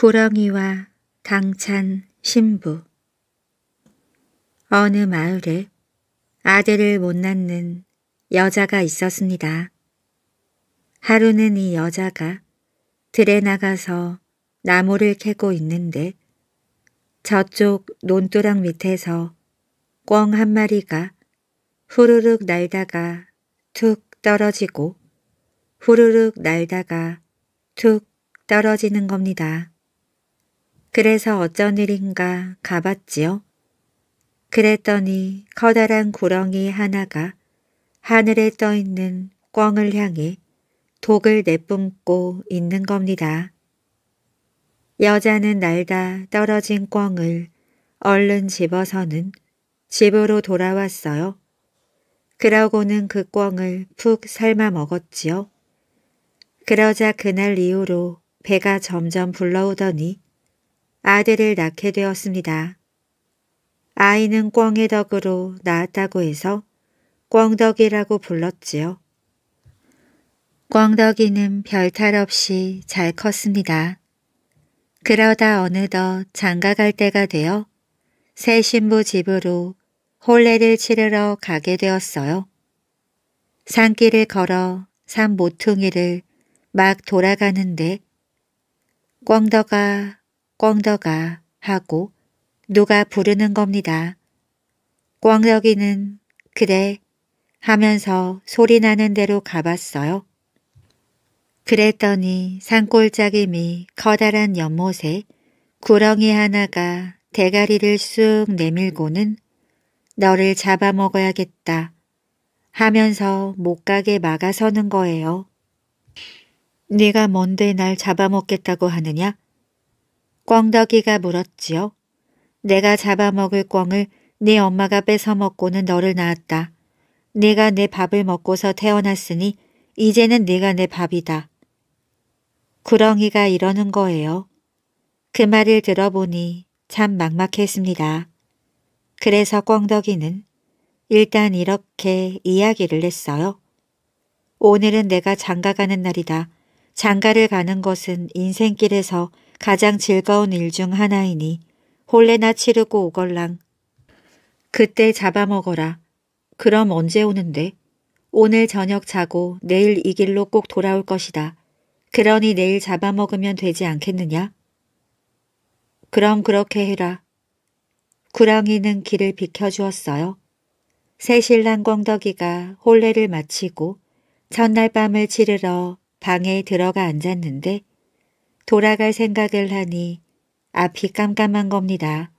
고렁이와 당찬 신부 어느 마을에 아들을 못 낳는 여자가 있었습니다. 하루는 이 여자가 들에 나가서 나무를 캐고 있는데 저쪽 논두렁 밑에서 꿩 한 마리가 후루룩 날다가 툭 떨어지고 후루룩 날다가 툭 떨어지는 겁니다. 그래서 어쩐 일인가 가봤지요. 그랬더니 커다란 구렁이 하나가 하늘에 떠있는 꿩을 향해 독을 내뿜고 있는 겁니다. 여자는 날다 떨어진 꿩을 얼른 집어서는 집으로 돌아왔어요. 그러고는 그 꿩을 푹 삶아 먹었지요. 그러자 그날 이후로 배가 점점 불러오더니 아들을 낳게 되었습니다. 아이는 꿩의 덕으로 낳았다고 해서 꿩덕이라고 불렀지요. 꿩덕이는별탈 없이 잘 컸습니다. 그러다 어느덧 장가갈 때가 되어 새 신부 집으로 홀례를 치르러 가게 되었어요. 산길을 걸어 산 모퉁이를 막 돌아가는데 꿩덕아 꽝더가 하고 누가 부르는 겁니다. 꽝덕기는 그래 하면서 소리나는 대로 가봤어요. 그랬더니 산골짜기미 커다란 연못에 구렁이 하나가 대가리를 쑥 내밀고는 너를 잡아먹어야겠다 하면서 못 가게 막아서는 거예요. 네가 뭔데 날 잡아먹겠다고 하느냐? 꽝덕이가 물었지요. 내가 잡아먹을 꽝을 네 엄마가 뺏어먹고는 너를 낳았다. 내가 내 밥을 먹고서 태어났으니 이제는 네가 내 밥이다. 구렁이가 이러는 거예요. 그 말을 들어보니 참 막막했습니다. 그래서 꽝덕이는 일단 이렇게 이야기를 했어요. 오늘은 내가 장가가는 날이다. 장가를 가는 것은 인생길에서 가장 즐거운 일 중 하나이니 홀레나 치르고 오걸랑. 그때 잡아먹어라. 그럼 언제 오는데? 오늘 저녁 자고 내일 이 길로 꼭 돌아올 것이다. 그러니 내일 잡아먹으면 되지 않겠느냐? 그럼 그렇게 해라. 구렁이는 길을 비켜주었어요. 새신랑 꽝덕이가 홀레를 마치고 첫날 밤을 치르러 방에 들어가 앉았는데 돌아갈 생각을 하니 앞이 깜깜한 겁니다.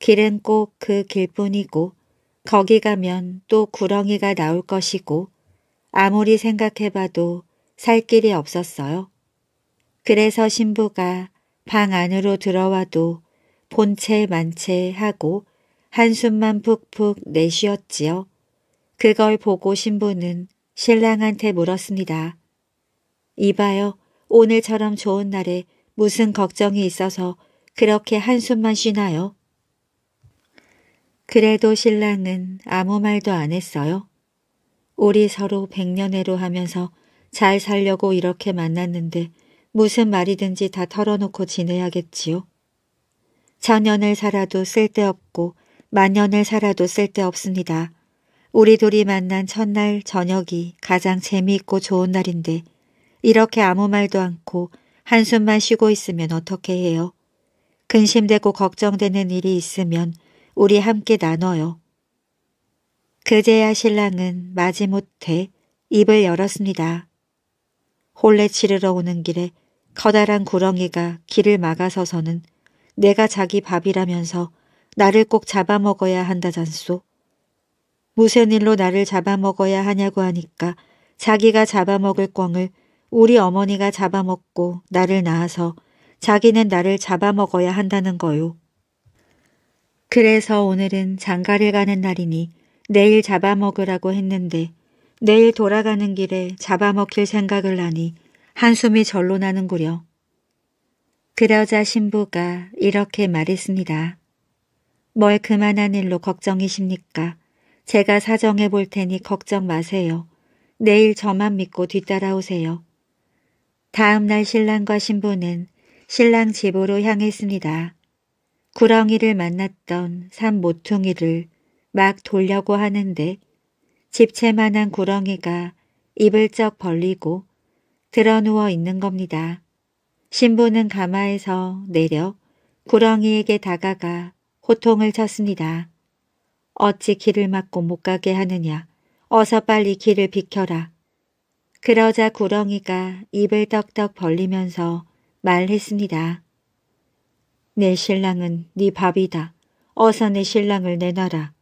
길은 꼭 그 길뿐이고 거기 가면 또 구렁이가 나올 것이고 아무리 생각해봐도 살 길이 없었어요. 그래서 신부가 방 안으로 들어와도 본체 만체 하고 한숨만 푹푹 내쉬었지요. 그걸 보고 신부는 신랑한테 물었습니다. 이봐요. 오늘처럼 좋은 날에 무슨 걱정이 있어서 그렇게 한숨만 쉬나요? 그래도 신랑은 아무 말도 안 했어요. 우리 서로 백년해로 하면서 잘 살려고 이렇게 만났는데 무슨 말이든지 다 털어놓고 지내야겠지요. 천년을 살아도 쓸데없고 만년을 살아도 쓸데없습니다. 우리 둘이 만난 첫날 저녁이 가장 재미있고 좋은 날인데 이렇게 아무 말도 않고 한숨만 쉬고 있으면 어떻게 해요? 근심되고 걱정되는 일이 있으면 우리 함께 나눠요. 그제야 신랑은 마지못해 입을 열었습니다. 홀레 치르러 오는 길에 커다란 구렁이가 길을 막아서서는 내가 자기 밥이라면서 나를 꼭 잡아먹어야 한다잔소 무슨 일로 나를 잡아먹어야 하냐고 하니까 자기가 잡아먹을 꿩을 우리 어머니가 잡아먹고 나를 낳아서 자기는 나를 잡아먹어야 한다는 거요. 그래서 오늘은 장가를 가는 날이니 내일 잡아먹으라고 했는데 내일 돌아가는 길에 잡아먹힐 생각을 하니 한숨이 절로 나는구려. 그러자 신부가 이렇게 말했습니다. 뭘 그만한 일로 걱정이십니까? 제가 사정해 볼 테니 걱정 마세요. 내일 저만 믿고 뒤따라오세요. 다음 날 신랑과 신부는 신랑 집으로 향했습니다. 구렁이를 만났던 산 모퉁이를 막 돌려고 하는데 집채만한 구렁이가 입을 쩍 벌리고 드러누워 있는 겁니다. 신부는 가마에서 내려 구렁이에게 다가가 호통을 쳤습니다. 어찌 길을 막고 못 가게 하느냐. 어서 빨리 길을 비켜라. 그러자 구렁이가 입을 떡떡 벌리면서 말했습니다. 내 신랑은 네 밥이다. 어서 내 신랑을 내놔라.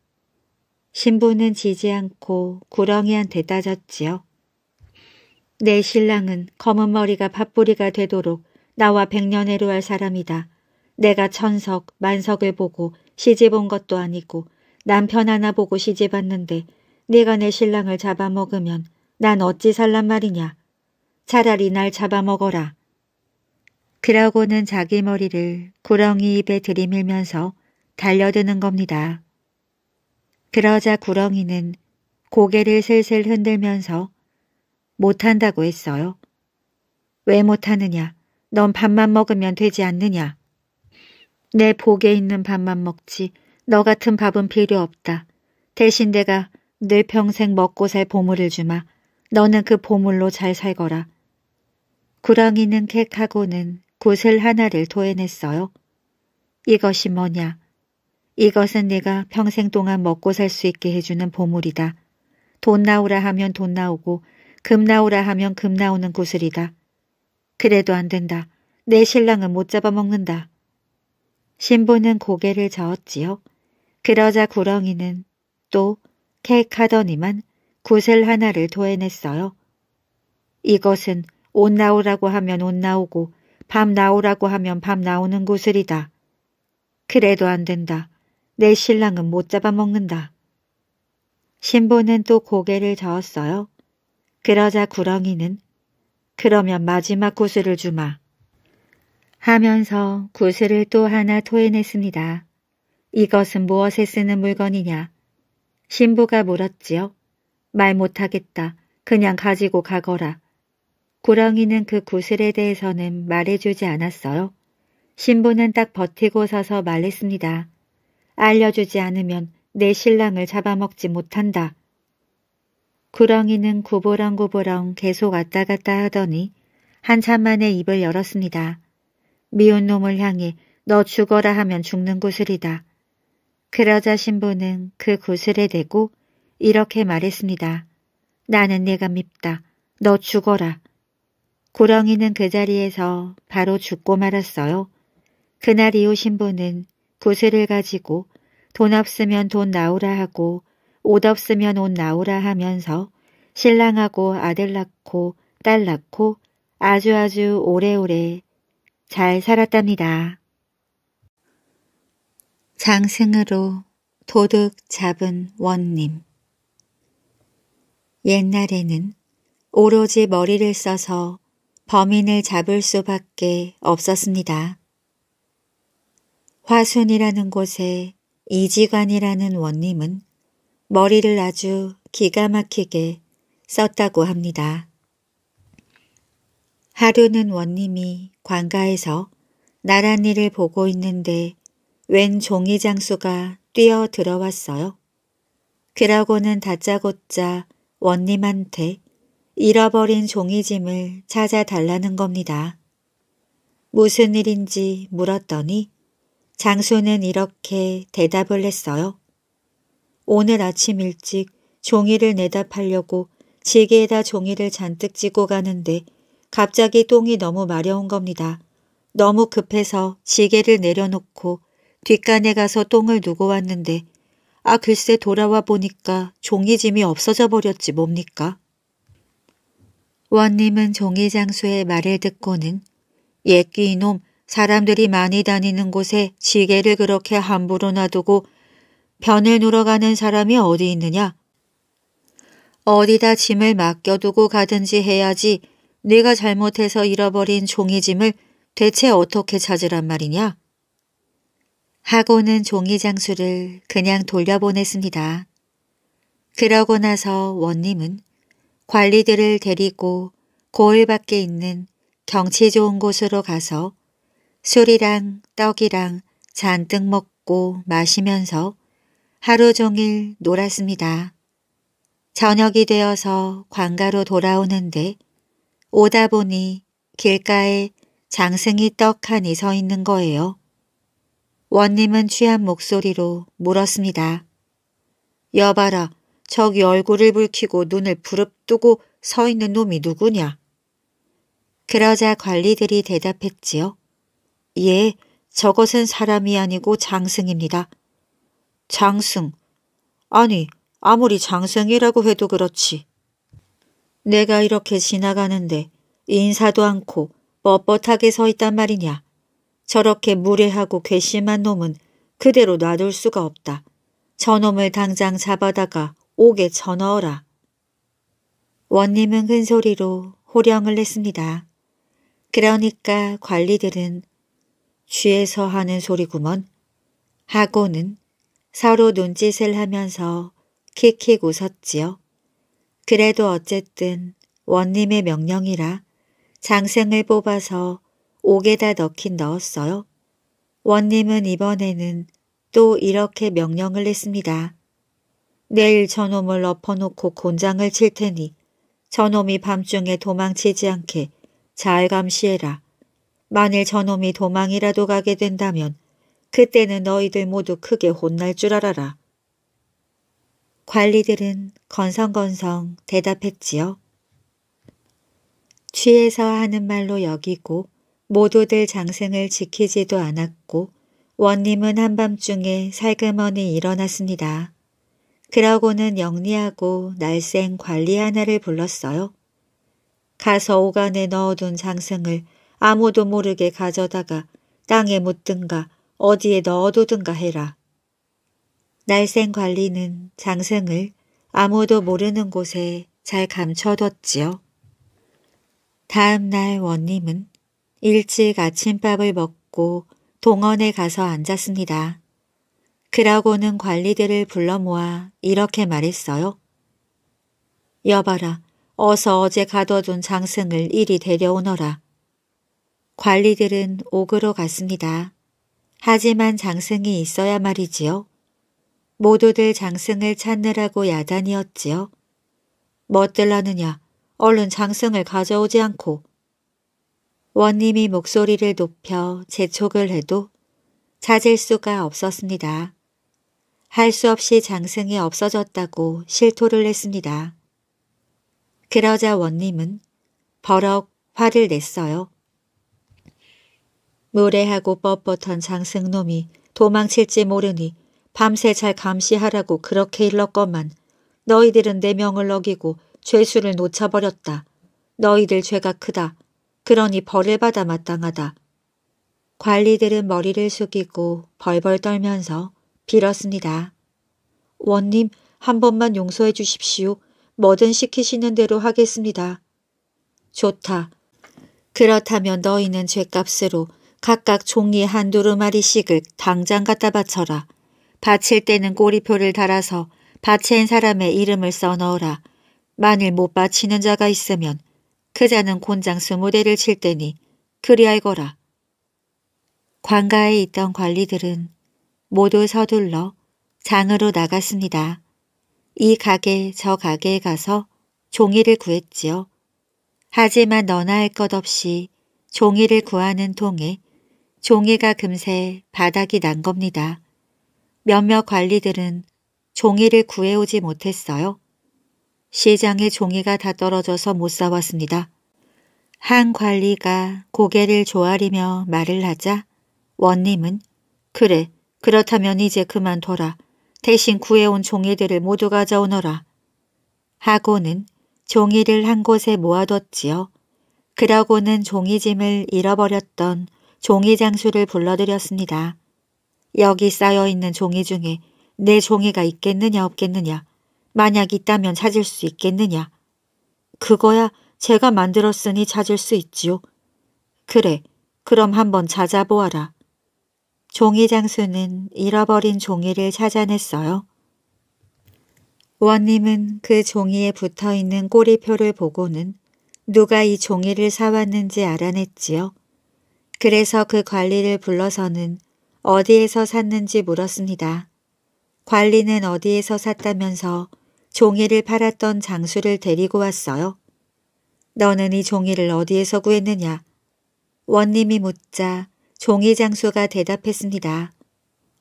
신부는 지지 않고 구렁이한테 따졌지요. 내 신랑은 검은 머리가 밥뿌리가 되도록 나와 백년해로 할 사람이다. 내가 천석, 만석을 보고 시집 온 것도 아니고 남편 하나 보고 시집 왔는데 네가 내 신랑을 잡아먹으면 난 어찌 살란 말이냐. 차라리 날 잡아먹어라. 그러고는 자기 머리를 구렁이 입에 들이밀면서 달려드는 겁니다. 그러자 구렁이는 고개를 슬슬 흔들면서 못한다고 했어요. 왜 못하느냐? 넌 밥만 먹으면 되지 않느냐? 내 복에 있는 밥만 먹지 너 같은 밥은 필요 없다. 대신 내가 늘 평생 먹고 살 보물을 주마. 너는 그 보물로 잘 살거라. 구렁이는 객하고는 구슬 하나를 도해냈어요 이것이 뭐냐? 이것은 네가 평생 동안 먹고 살 수 있게 해주는 보물이다. 돈 나오라 하면 돈 나오고 금 나오라 하면 금 나오는 구슬이다. 그래도 안 된다. 내 신랑은 못 잡아먹는다. 신부는 고개를 저었지요. 그러자 구렁이는 또 케이크 하더니만 구슬 하나를 도해냈어요. 이것은 옷 나오라고 하면 옷 나오고 밥 나오라고 하면 밥 나오는 구슬이다. 그래도 안 된다. 내 신랑은 못 잡아먹는다. 신부는 또 고개를 저었어요. 그러자 구렁이는 그러면 마지막 구슬을 주마. 하면서 구슬을 또 하나 토해냈습니다. 이것은 무엇에 쓰는 물건이냐? 신부가 물었지요. 말 못하겠다. 그냥 가지고 가거라. 구렁이는 그 구슬에 대해서는 말해주지 않았어요. 신부는 딱 버티고 서서 말했습니다. 알려주지 않으면 내 신랑을 잡아먹지 못한다. 구렁이는 구보렁구보렁 계속 왔다 갔다 하더니 한참 만에 입을 열었습니다. 미운 놈을 향해 너 죽어라 하면 죽는 구슬이다. 그러자 신부는 그 구슬에 대고 이렇게 말했습니다. 나는 내가 밉다. 너 죽어라. 고렁이는 그 자리에서 바로 죽고 말았어요. 그날 이후 신부는 구슬을 가지고 돈 없으면 돈 나오라 하고 옷 없으면 옷 나오라 하면서 신랑하고 아들 낳고 딸 낳고 아주아주 아주 오래오래 잘 살았답니다. 장승으로 도둑 잡은 원님 옛날에는 오로지 머리를 써서 범인을 잡을 수밖에 없었습니다. 화순이라는 곳에 이지관이라는 원님은 머리를 아주 기가 막히게 썼다고 합니다. 하루는 원님이 관가에서 나란히를 보고 있는데 웬 종이 장수가 뛰어 들어왔어요. 그러고는 다짜고짜 원님한테 잃어버린 종이짐을 찾아달라는 겁니다. 무슨 일인지 물었더니 장수는 이렇게 대답을 했어요. 오늘 아침 일찍 종이를 내다 팔려고 지게에다 종이를 잔뜩 찍고 가는데 갑자기 똥이 너무 마려운 겁니다. 너무 급해서 지게를 내려놓고 뒷간에 가서 똥을 누고 왔는데 아 글쎄 돌아와 보니까 종이짐이 없어져 버렸지 뭡니까? 원님은 종이장수의 말을 듣고는 옛끼 이놈 사람들이 많이 다니는 곳에 지게를 그렇게 함부로 놔두고 변을 놀러가는 사람이 어디 있느냐? 어디다 짐을 맡겨두고 가든지 해야지 네가 잘못해서 잃어버린 종이짐을 대체 어떻게 찾으란 말이냐? 하고는 종이 장수를 그냥 돌려보냈습니다. 그러고 나서 원님은 관리들을 데리고 고을 밖에 있는 경치 좋은 곳으로 가서 술이랑 떡이랑 잔뜩 먹고 마시면서 하루 종일 놀았습니다. 저녁이 되어서 관가로 돌아오는데 오다 보니 길가에 장승이 떡하니 서 있는 거예요. 원님은 취한 목소리로 물었습니다. 여봐라, 저기 얼굴을 붉히고 눈을 부릅뜨고 서 있는 놈이 누구냐? 그러자 관리들이 대답했지요. 예, 저것은 사람이 아니고 장승입니다. 장승. 아니, 아무리 장승이라고 해도 그렇지. 내가 이렇게 지나가는데 인사도 않고 뻣뻣하게 서 있단 말이냐. 저렇게 무례하고 괘씸한 놈은 그대로 놔둘 수가 없다. 저놈을 당장 잡아다가 옥에 쳐넣어라. 원님은 큰 소리로 호령을 냈습니다. 그러니까 관리들은 쥐에서 하는 소리구먼 하고는 서로 눈짓을 하면서 킥킥 웃었지요. 그래도 어쨌든 원님의 명령이라 장생을 뽑아서 옥에다 넣긴 넣었어요. 원님은 이번에는 또 이렇게 명령을 냈습니다. 내일 저놈을 엎어놓고 곤장을 칠 테니 저놈이 밤중에 도망치지 않게 잘 감시해라. 만일 저놈이 도망이라도 가게 된다면 그때는 너희들 모두 크게 혼날 줄 알아라. 관리들은 건성건성 대답했지요. 취해서 하는 말로 여기고 모두들 장생을 지키지도 않았고 원님은 한밤중에 살그머니 일어났습니다. 그러고는 영리하고 날생 관리 하나를 불렀어요. 가서 오간에 넣어둔 장생을 아무도 모르게 가져다가 땅에 묻든가 어디에 넣어두든가 해라. 날생 관리는 장생을 아무도 모르는 곳에 잘 감춰뒀지요. 다음 날 원님은 일찍 아침밥을 먹고 동원에 가서 앉았습니다. 그러고는 관리들을 불러 모아 이렇게 말했어요. 여봐라, 어서 어제 가둬둔 장승을 이리 데려오너라. 관리들은 옥으로 갔습니다. 하지만 장승이 있어야 말이지요. 모두들 장승을 찾느라고 야단이었지요. 멋들라느냐, 뭐 얼른 장승을 가져오지 않고 원님이 목소리를 높여 재촉을 해도 찾을 수가 없었습니다. 할 수 없이 장승이 없어졌다고 실토를 했습니다. 그러자 원님은 버럭 화를 냈어요. 무례하고 뻣뻣한 장승놈이 도망칠지 모르니 밤새 잘 감시하라고 그렇게 일렀건만 너희들은 내 명을 어기고 죄수를 놓쳐버렸다. 너희들 죄가 크다. 그러니 벌을 받아 마땅하다. 관리들은 머리를 숙이고 벌벌 떨면서 빌었습니다. 원님, 한 번만 용서해 주십시오. 뭐든 시키시는 대로 하겠습니다. 좋다. 그렇다면 너희는 죄값으로 각각 종이 한두 루마리씩을 당장 갖다 바쳐라. 바칠 때는 꼬리표를 달아서 바친 사람의 이름을 써넣어라. 만일 못 바치는 자가 있으면 크 자는 곤장 스무 대를 칠 때니 그리 알거라. 관가에 있던 관리들은 모두 서둘러 장으로 나갔습니다. 이 가게 저 가게에 가서 종이를 구했지요. 하지만 너나 할 것 없이 종이를 구하는 통에 종이가 금세 바닥이 난 겁니다. 몇몇 관리들은 종이를 구해오지 못했어요. 시장에 종이가 다 떨어져서 못싸웠습니다한 관리가 고개를 조아리며 말을 하자 원님은 그래 그렇다면 이제 그만둬라. 대신 구해온 종이들을 모두 가져오너라. 하고는 종이를 한 곳에 모아뒀지요. 그러고는 종이짐을 잃어버렸던 종이장수를 불러들였습니다. 여기 쌓여있는 종이 중에 내 종이가 있겠느냐 없겠느냐 만약 있다면 찾을 수 있겠느냐. 그거야 제가 만들었으니 찾을 수 있지요. 그래, 그럼 한번 찾아보아라. 종이 장수는 잃어버린 종이를 찾아냈어요. 원님은 그 종이에 붙어있는 꼬리표를 보고는 누가 이 종이를 사왔는지 알아냈지요. 그래서 그 관리를 불러서는 어디에서 샀는지 물었습니다. 관리는 어디에서 샀다면서 종이를 팔았던 장수를 데리고 왔어요. 너는 이 종이를 어디에서 구했느냐? 원님이 묻자 종이 장수가 대답했습니다.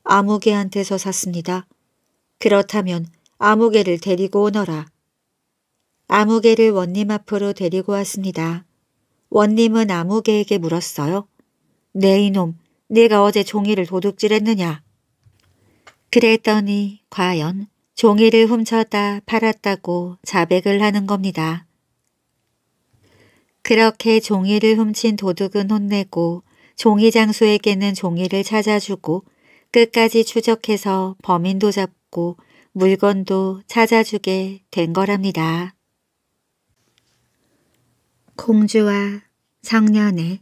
아무개한테서 샀습니다. 그렇다면 아무개를 데리고 오너라. 아무개를 원님 앞으로 데리고 왔습니다. 원님은 아무개에게 물었어요. 네 이놈, 네가 어제 종이를 도둑질했느냐? 그랬더니 과연 종이를 훔쳤다 팔았다고 자백을 하는 겁니다. 그렇게 종이를 훔친 도둑은 혼내고 종이 장수에게는 종이를 찾아주고 끝까지 추적해서 범인도 잡고 물건도 찾아주게 된 거랍니다. 공주와 청년의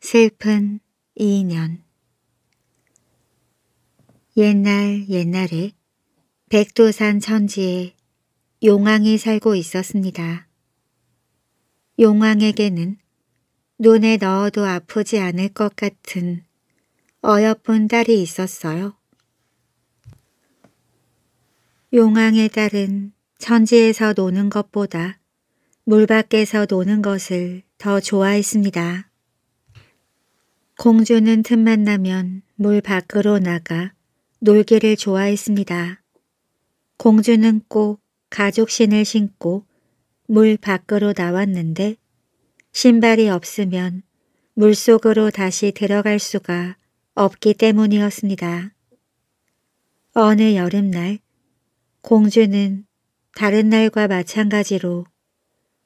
슬픈 2년 옛날 옛날에 백두산 천지에 용왕이 살고 있었습니다. 용왕에게는 눈에 넣어도 아프지 않을 것 같은 어여쁜 딸이 있었어요. 용왕의 딸은 천지에서 노는 것보다 물 밖에서 노는 것을 더 좋아했습니다. 공주는 틈만 나면 물 밖으로 나가 놀기를 좋아했습니다. 공주는 꼭가족신을 신고 물 밖으로 나왔는데 신발이 없으면 물속으로 다시 들어갈 수가 없기 때문이었습니다. 어느 여름날 공주는 다른 날과 마찬가지로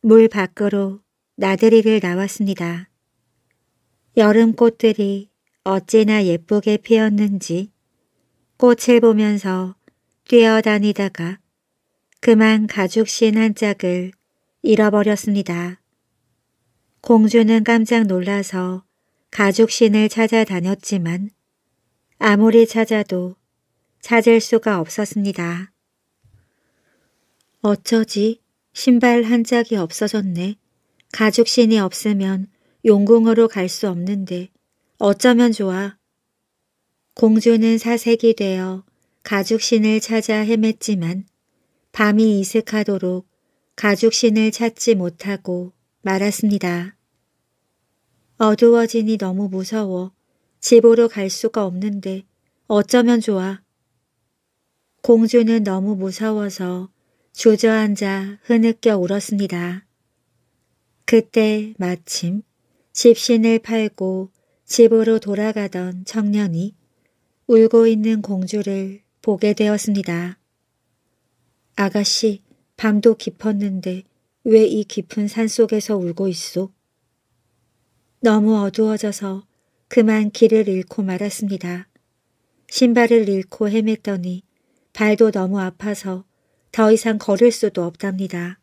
물 밖으로 나들이를 나왔습니다. 여름 꽃들이 어찌나 예쁘게 피었는지 꽃을 보면서 뛰어다니다가 그만 가죽신 한 짝을 잃어버렸습니다. 공주는 깜짝 놀라서 가죽신을 찾아다녔지만 아무리 찾아도 찾을 수가 없었습니다. 어쩌지 신발 한 짝이 없어졌네. 가죽신이 없으면 용궁으로 갈 수 없는데 어쩌면 좋아. 공주는 사색이 되어 가죽신을 찾아 헤맸지만 밤이 이색하도록 가죽신을 찾지 못하고 말았습니다. 어두워지니 너무 무서워 집으로 갈 수가 없는데 어쩌면 좋아. 공주는 너무 무서워서 주저앉아 흐느껴 울었습니다. 그때 마침 집신을 팔고 집으로 돌아가던 청년이 울고 있는 공주를 보게 되었습니다. 아가씨, 밤도 깊었는데 왜 이 깊은 산속에서 울고 있소? 너무 어두워져서 그만 길을 잃고 말았습니다. 신발을 잃고 헤맸더니 발도 너무 아파서 더 이상 걸을 수도 없답니다.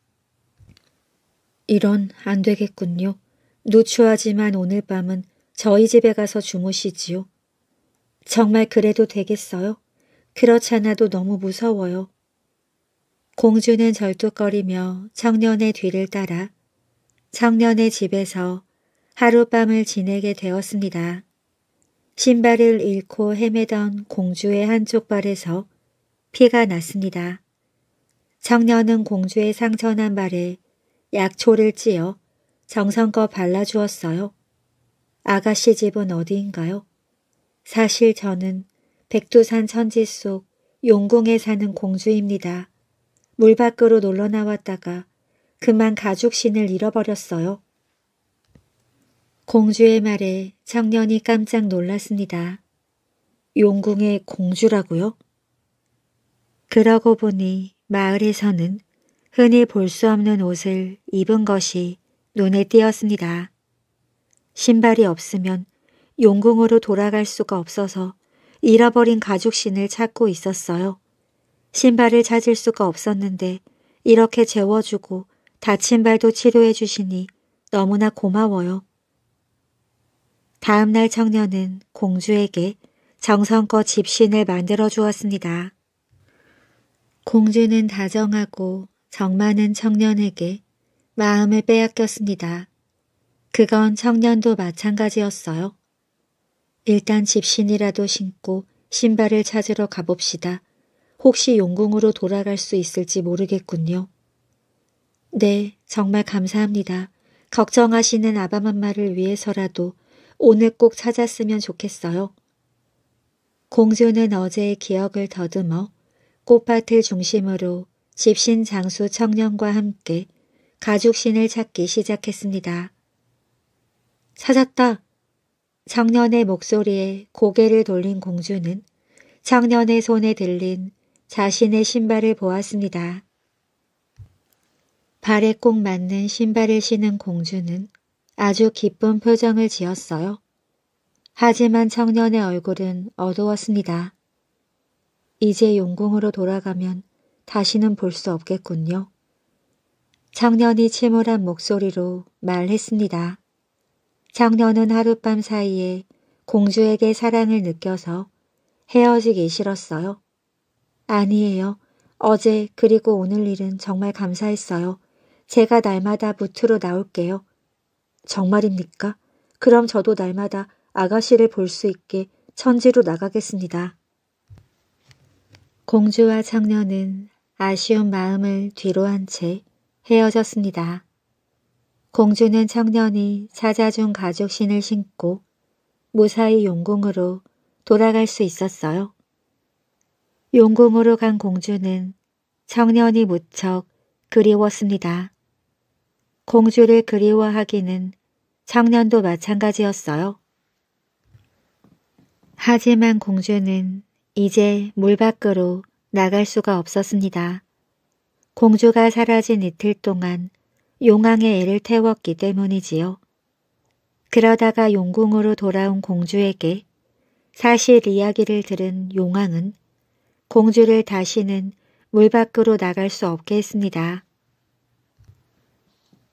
이런 안 되겠군요. 누추하지만 오늘 밤은 저희 집에 가서 주무시지요. 정말 그래도 되겠어요? 그렇잖아도 너무 무서워요. 공주는 절뚝거리며 청년의 뒤를 따라 청년의 집에서 하룻밤을 지내게 되었습니다. 신발을 잃고 헤매던 공주의 한쪽 발에서 피가 났습니다. 청년은 공주의 상처난 발에 약초를 찌어 정성껏 발라주었어요. 아가씨 집은 어디인가요? 사실 저는 백두산 천지 속 용궁에 사는 공주입니다. 물 밖으로 놀러 나왔다가 그만 가죽신을 잃어버렸어요. 공주의 말에 청년이 깜짝 놀랐습니다. 용궁의 공주라고요? 그러고 보니 마을에서는 흔히 볼 수 없는 옷을 입은 것이 눈에 띄었습니다. 신발이 없으면 용궁으로 돌아갈 수가 없어서 잃어버린 가죽신을 찾고 있었어요. 신발을 찾을 수가 없었는데 이렇게 재워주고 다친 발도 치료해 주시니 너무나 고마워요. 다음날 청년은 공주에게 정성껏 집신을 만들어 주었습니다. 공주는 다정하고 정 많은 청년에게 마음을 빼앗겼습니다. 그건 청년도 마찬가지였어요. 일단 집신이라도 신고 신발을 찾으러 가봅시다. 혹시 용궁으로 돌아갈 수 있을지 모르겠군요. 네, 정말 감사합니다. 걱정하시는 아바맘마를 위해서라도 오늘 꼭 찾았으면 좋겠어요. 공주는 어제의 기억을 더듬어 꽃밭을 중심으로 집신 장수 청년과 함께 가죽신을 찾기 시작했습니다. 찾았다. 청년의 목소리에 고개를 돌린 공주는 청년의 손에 들린 자신의 신발을 보았습니다. 발에 꼭 맞는 신발을 신은 공주는 아주 기쁜 표정을 지었어요. 하지만 청년의 얼굴은 어두웠습니다. 이제 용궁으로 돌아가면 다시는 볼 수 없겠군요. 청년이 침울한 목소리로 말했습니다. 청년은 하룻밤 사이에 공주에게 사랑을 느껴서 헤어지기 싫었어요. 아니에요. 어제 그리고 오늘 일은 정말 감사했어요. 제가 날마다 무트로 나올게요. 정말입니까? 그럼 저도 날마다 아가씨를 볼 수 있게 천지로 나가겠습니다. 공주와 청년은 아쉬운 마음을 뒤로 한 채 헤어졌습니다. 공주는 청년이 찾아준 가족 신을 신고 무사히 용궁으로 돌아갈 수 있었어요. 용궁으로 간 공주는 청년이 무척 그리웠습니다. 공주를 그리워하기는 청년도 마찬가지였어요. 하지만 공주는 이제 물 밖으로 나갈 수가 없었습니다. 공주가 사라진 이틀 동안 용왕의 애를 태웠기 때문이지요. 그러다가 용궁으로 돌아온 공주에게 사실 이야기를 들은 용왕은 공주를 다시는 물 밖으로 나갈 수 없게 했습니다.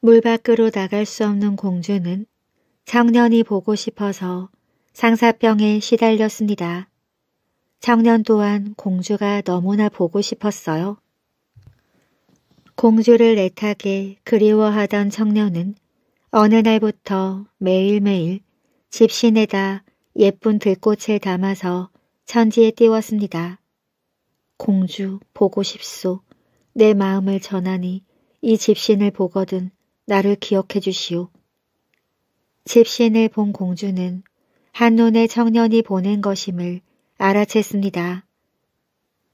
물 밖으로 나갈 수 없는 공주는 청년이 보고 싶어서 상사병에 시달렸습니다. 청년 또한 공주가 너무나 보고 싶었어요. 공주를 애타게 그리워하던 청년은 어느 날부터 매일매일 집신에다 예쁜 들꽃을 담아서 천지에 띄웠습니다. 공주 보고 싶소. 내 마음을 전하니 이 집신을 보거든 나를 기억해 주시오. 집신을 본 공주는 한눈에 청년이 보낸 것임을 알아챘습니다.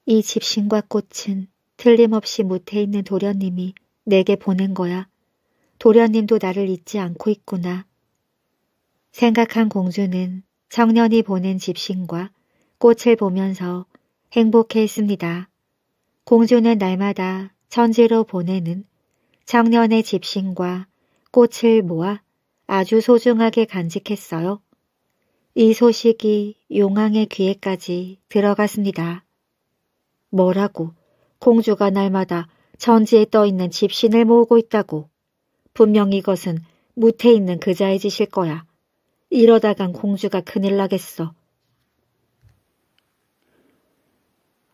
이 집신과 꽃은 틀림없이 무태 있는 도련님이 내게 보낸 거야. 도련님도 나를 잊지 않고 있구나. 생각한 공주는 청년이 보낸 집신과 꽃을 보면서 행복해했습니다. 공주는 날마다 천지로 보내는 청년의 집신과 꽃을 모아 아주 소중하게 간직했어요. 이 소식이 용왕의 귀에까지 들어갔습니다. 뭐라고 공주가 날마다 전지에 떠있는 집신을 모으고 있다고. 분명 이것은 무태 있는 그자의 짓일 거야. 이러다간 공주가 큰일 나겠어.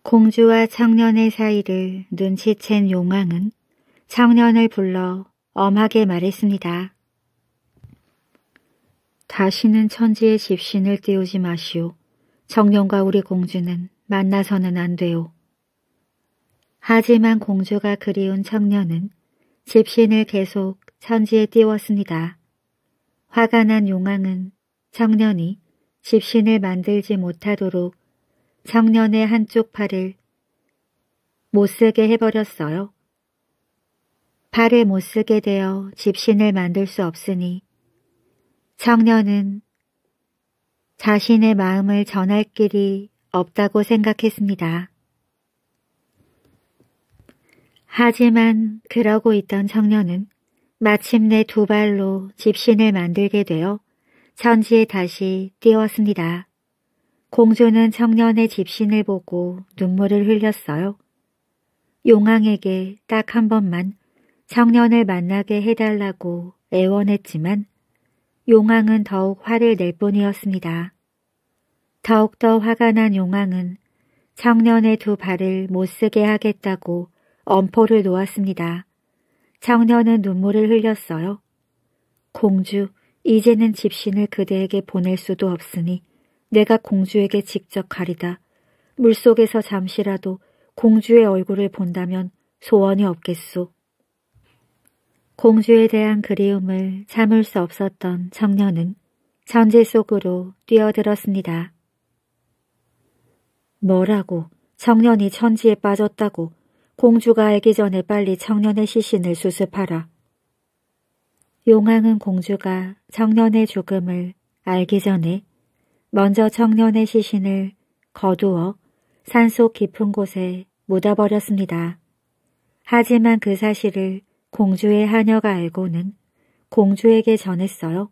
공주와 청년의 사이를 눈치챈 용왕은 청년을 불러 엄하게 말했습니다. 다시는 천지의 집신을 띄우지 마시오. 청년과 우리 공주는 만나서는 안 돼요. 하지만 공주가 그리운 청년은 집신을 계속 천지에 띄웠습니다. 화가 난 용왕은 청년이 집신을 만들지 못하도록 청년의 한쪽 팔을 못쓰게 해버렸어요. 팔을 못쓰게 되어 집신을 만들 수 없으니 청년은 자신의 마음을 전할 길이 없다고 생각했습니다. 하지만 그러고 있던 청년은 마침내 두 발로 집신을 만들게 되어 천지에 다시 띄웠습니다 공주는 청년의 집신을 보고 눈물을 흘렸어요. 용왕에게 딱 한 번만 청년을 만나게 해달라고 애원했지만 용왕은 더욱 화를 낼 뿐이었습니다. 더욱더 화가 난 용왕은 청년의 두 발을 못쓰게 하겠다고 엄포를 놓았습니다. 장녀는 눈물을 흘렸어요. 공주, 이제는 집신을 그대에게 보낼 수도 없으니 내가 공주에게 직접 가리다. 물속에서 잠시라도 공주의 얼굴을 본다면 소원이 없겠소. 공주에 대한 그리움을 참을 수 없었던 청년은 전재 속으로 뛰어들었습니다. 뭐라고 청년이 천지에 빠졌다고 공주가 알기 전에 빨리 청년의 시신을 수습하라. 용왕은 공주가 청년의 죽음을 알기 전에 먼저 청년의 시신을 거두어 산속 깊은 곳에 묻어버렸습니다. 하지만 그 사실을 공주의 하녀가 알고는 공주에게 전했어요.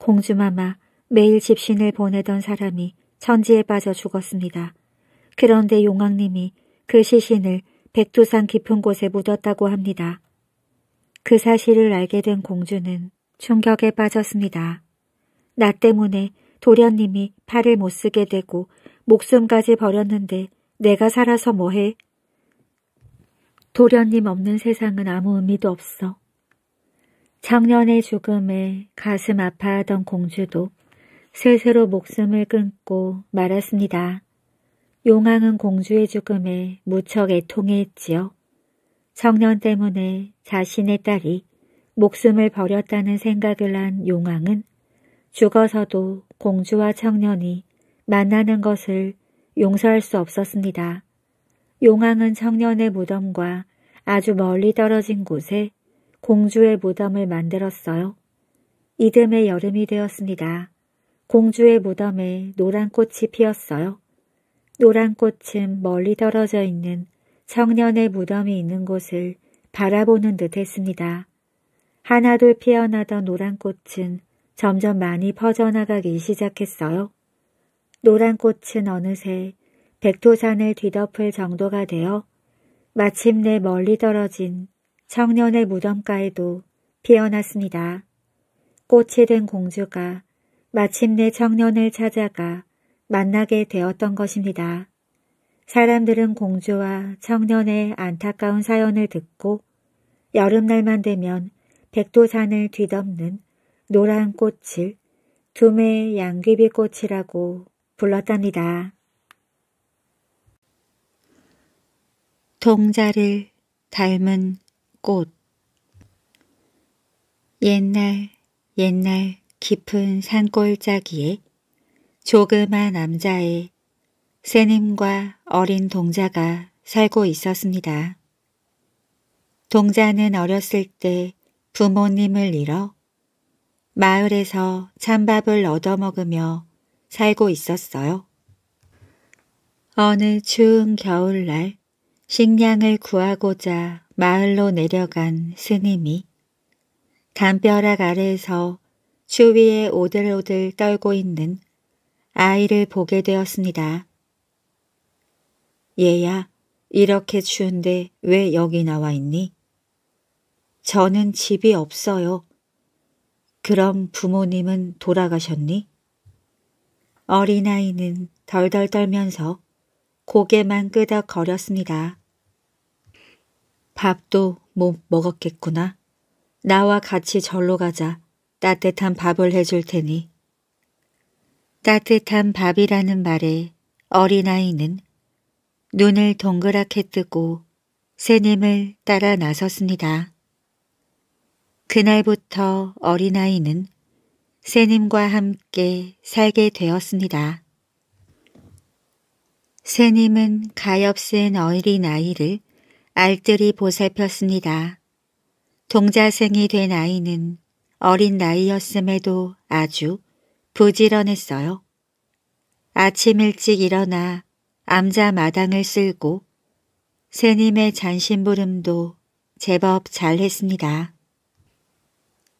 공주마마 매일 집신을 보내던 사람이 천지에 빠져 죽었습니다. 그런데 용왕님이 그 시신을 백두산 깊은 곳에 묻었다고 합니다. 그 사실을 알게 된 공주는 충격에 빠졌습니다. 나 때문에 도련님이 팔을 못 쓰게 되고 목숨까지 버렸는데 내가 살아서 뭐해? 도련님 없는 세상은 아무 의미도 없어. 청년의 죽음에 가슴 아파하던 공주도 스스로 목숨을 끊고 말았습니다. 용왕은 공주의 죽음에 무척 애통했지요 청년 때문에 자신의 딸이 목숨을 버렸다는 생각을 한 용왕은 죽어서도 공주와 청년이 만나는 것을 용서할 수 없었습니다. 용왕은 청년의 무덤과 아주 멀리 떨어진 곳에 공주의 무덤을 만들었어요. 이듬해 여름이 되었습니다. 공주의 무덤에 노란 꽃이 피었어요. 노란 꽃은 멀리 떨어져 있는 청년의 무덤이 있는 곳을 바라보는 듯 했습니다. 하나둘 피어나던 노란 꽃은 점점 많이 퍼져나가기 시작했어요. 노란 꽃은 어느새 백토산을 뒤덮을 정도가 되어 마침내 멀리 떨어진 청년의 무덤가에도 피어났습니다. 꽃이 된 공주가 마침내 청년을 찾아가 만나게 되었던 것입니다. 사람들은 공주와 청년의 안타까운 사연을 듣고 여름날만 되면 백도산을 뒤덮는 노란 꽃을 두메 양귀비 꽃이라고 불렀답니다. 동자를 닮은 꽃 옛날 옛날 깊은 산골짜기에 조그마 남자에 새님과 어린 동자가 살고 있었습니다. 동자는 어렸을 때 부모님을 잃어 마을에서 찬밥을 얻어먹으며 살고 있었어요. 어느 추운 겨울날 식량을 구하고자 마을로 내려간 스님이 담벼락 아래에서 추위에 오들오들 떨고 있는 아이를 보게 되었습니다. 얘야, 이렇게 추운데 왜 여기 나와 있니? 저는 집이 없어요. 그럼 부모님은 돌아가셨니? 어린아이는 덜덜 떨면서 고개만 끄덕거렸습니다. 밥도 못 먹었겠구나. 나와 같이 절로 가자. 따뜻한 밥을 해줄 테니. 따뜻한 밥이라는 말에 어린아이는 눈을 동그랗게 뜨고 새님을 따라 나섰습니다. 그날부터 어린아이는 새님과 함께 살게 되었습니다. 새님은 가엾은 어린아이를 알뜰히 보살폈습니다. 동자생이 된 아이는 어린 나이였음에도 아주 부지런했어요. 아침 일찍 일어나 암자 마당을 쓸고 새님의 잔심부름도 제법 잘했습니다.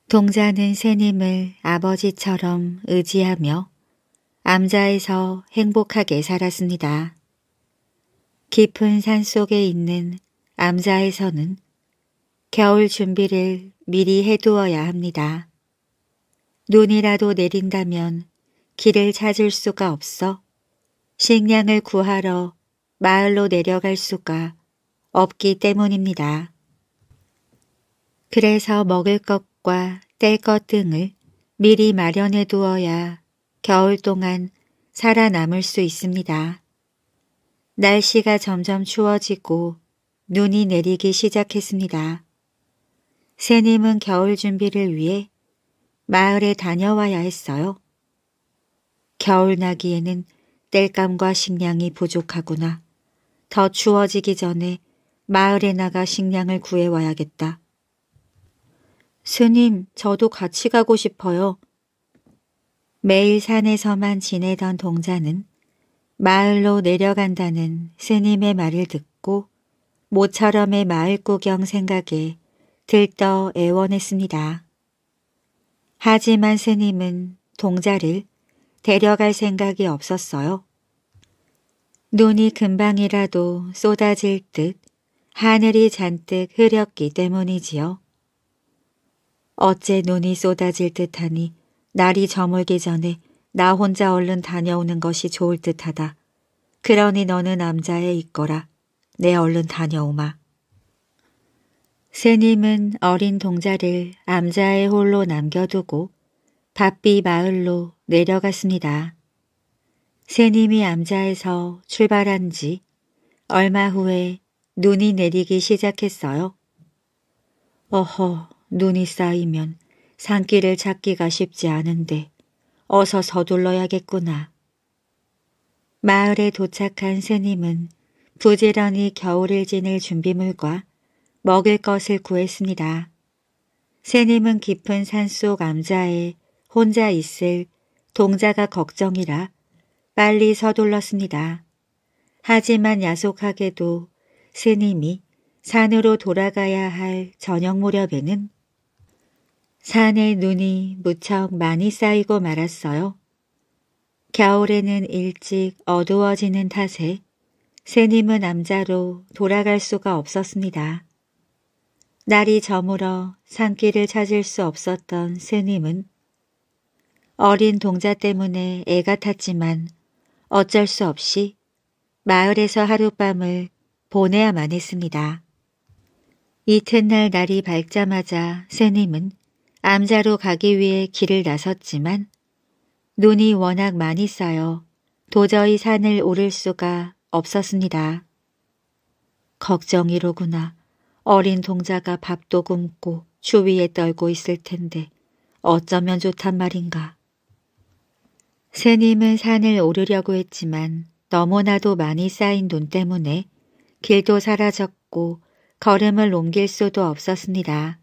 동자는 새님을 아버지처럼 의지하며 암자에서 행복하게 살았습니다. 깊은 산속에 있는 암자에서는 겨울 준비를 미리 해두어야 합니다. 눈이라도 내린다면 길을 찾을 수가 없어 식량을 구하러 마을로 내려갈 수가 없기 때문입니다. 그래서 먹을 것과 뗄 것 등을 미리 마련해 두어야 겨울 동안 살아남을 수 있습니다. 날씨가 점점 추워지고 눈이 내리기 시작했습니다. 새님은 겨울 준비를 위해 마을에 다녀와야 했어요. 겨울나기에는 땔감과 식량이 부족하구나. 더 추워지기 전에 마을에 나가 식량을 구해와야겠다. 스님, 저도 같이 가고 싶어요. 매일 산에서만 지내던 동자는 마을로 내려간다는 스님의 말을 듣고 모처럼의 마을 구경 생각에 들떠 애원했습니다. 하지만 스님은 동자를 데려갈 생각이 없었어요. 눈이 금방이라도 쏟아질 듯 하늘이 잔뜩 흐렸기 때문이지요. 어째 눈이 쏟아질 듯하니 날이 저물기 전에 나 혼자 얼른 다녀오는 것이 좋을 듯하다. 그러니 너는 남자에 있거라. 내 얼른 다녀오마. 스님은 어린 동자를 암자에 홀로 남겨두고 바삐 마을로 내려갔습니다. 스님이 암자에서 출발한 지 얼마 후에 눈이 내리기 시작했어요. 어허, 눈이 쌓이면 산길을 찾기가 쉽지 않은데 어서 서둘러야겠구나. 마을에 도착한 스님은 부지런히 겨울을 지낼 준비물과 먹을 것을 구했습니다. 새님은 깊은 산 속 암자에 혼자 있을 동자가 걱정이라 빨리 서둘렀습니다. 하지만 야속하게도 새님이 산으로 돌아가야 할 저녁 무렵에는 산에 눈이 무척 많이 쌓이고 말았어요. 겨울에는 일찍 어두워지는 탓에 새님은 남자로 돌아갈 수가 없었습니다. 날이 저물어 산길을 찾을 수 없었던 스님은 어린 동자 때문에 애가 탔지만 어쩔 수 없이 마을에서 하룻밤을 보내야만 했습니다. 이튿날 날이 밝자마자 스님은 암자로 가기 위해 길을 나섰지만 눈이 워낙 많이 쌓여 도저히 산을 오를 수가 없었습니다. 걱정이로구나. 어린 동자가 밥도 굶고 주위에 떨고 있을 텐데 어쩌면 좋단 말인가. 새님은 산을 오르려고 했지만 너무나도 많이 쌓인 돈 때문에 길도 사라졌고 걸음을 옮길 수도 없었습니다.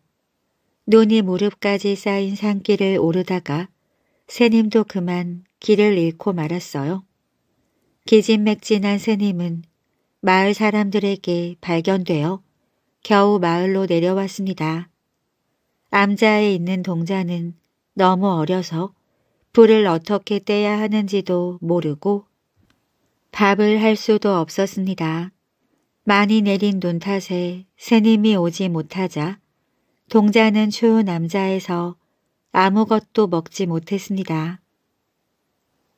눈이 무릎까지 쌓인 산길을 오르다가 새님도 그만 길을 잃고 말았어요. 기진맥진한 새님은 마을 사람들에게 발견되어 겨우 마을로 내려왔습니다. 암자에 있는 동자는 너무 어려서 불을 어떻게 떼야 하는지도 모르고 밥을 할 수도 없었습니다. 많이 내린 눈 탓에 새님이 오지 못하자 동자는 추운 암자에서 아무것도 먹지 못했습니다.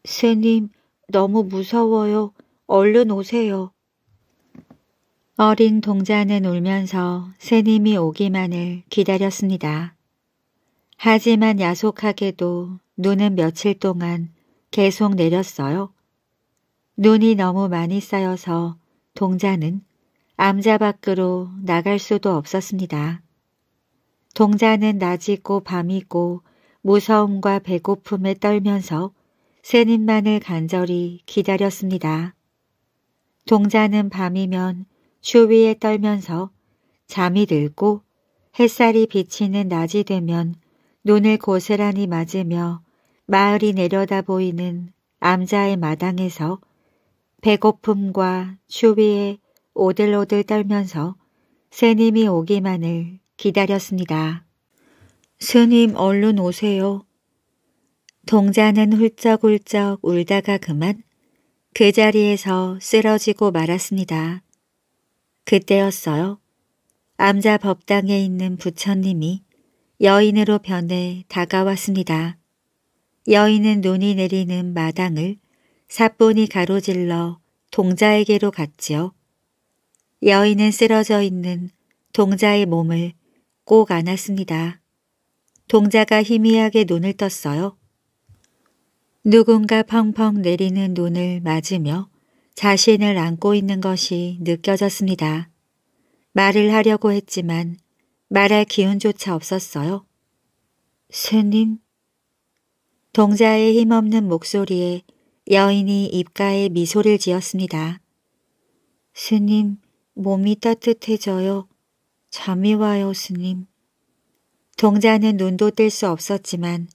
새님, 너무 무서워요. 얼른 오세요. 어린 동자는 울면서 새님이 오기만을 기다렸습니다. 하지만 야속하게도 눈은 며칠 동안 계속 내렸어요. 눈이 너무 많이 쌓여서 동자는 암자 밖으로 나갈 수도 없었습니다. 동자는 낮이고 밤이고 무서움과 배고픔에 떨면서 새님만을 간절히 기다렸습니다. 동자는 밤이면 추위에 떨면서 잠이 들고 햇살이 비치는 낮이 되면 눈을 고스란히 맞으며 마을이 내려다 보이는 암자의 마당에서 배고픔과 추위에 오들오들 떨면서 스님이 오기만을 기다렸습니다. 스님 얼른 오세요. 동자는 훌쩍훌쩍 울다가 그만 그 자리에서 쓰러지고 말았습니다. 그때였어요. 암자 법당에 있는 부처님이 여인으로 변해 다가왔습니다. 여인은 눈이 내리는 마당을 사뿐히 가로질러 동자에게로 갔지요. 여인은 쓰러져 있는 동자의 몸을 꼭 안았습니다. 동자가 희미하게 눈을 떴어요. 누군가 펑펑 내리는 눈을 맞으며 자신을 안고 있는 것이 느껴졌습니다. 말을 하려고 했지만 말할 기운조차 없었어요. 스님? 동자의 힘없는 목소리에 여인이 입가에 미소를 지었습니다. 스님, 몸이 따뜻해져요. 잠이 와요, 스님. 동자는 눈도 뜰 수 없었지만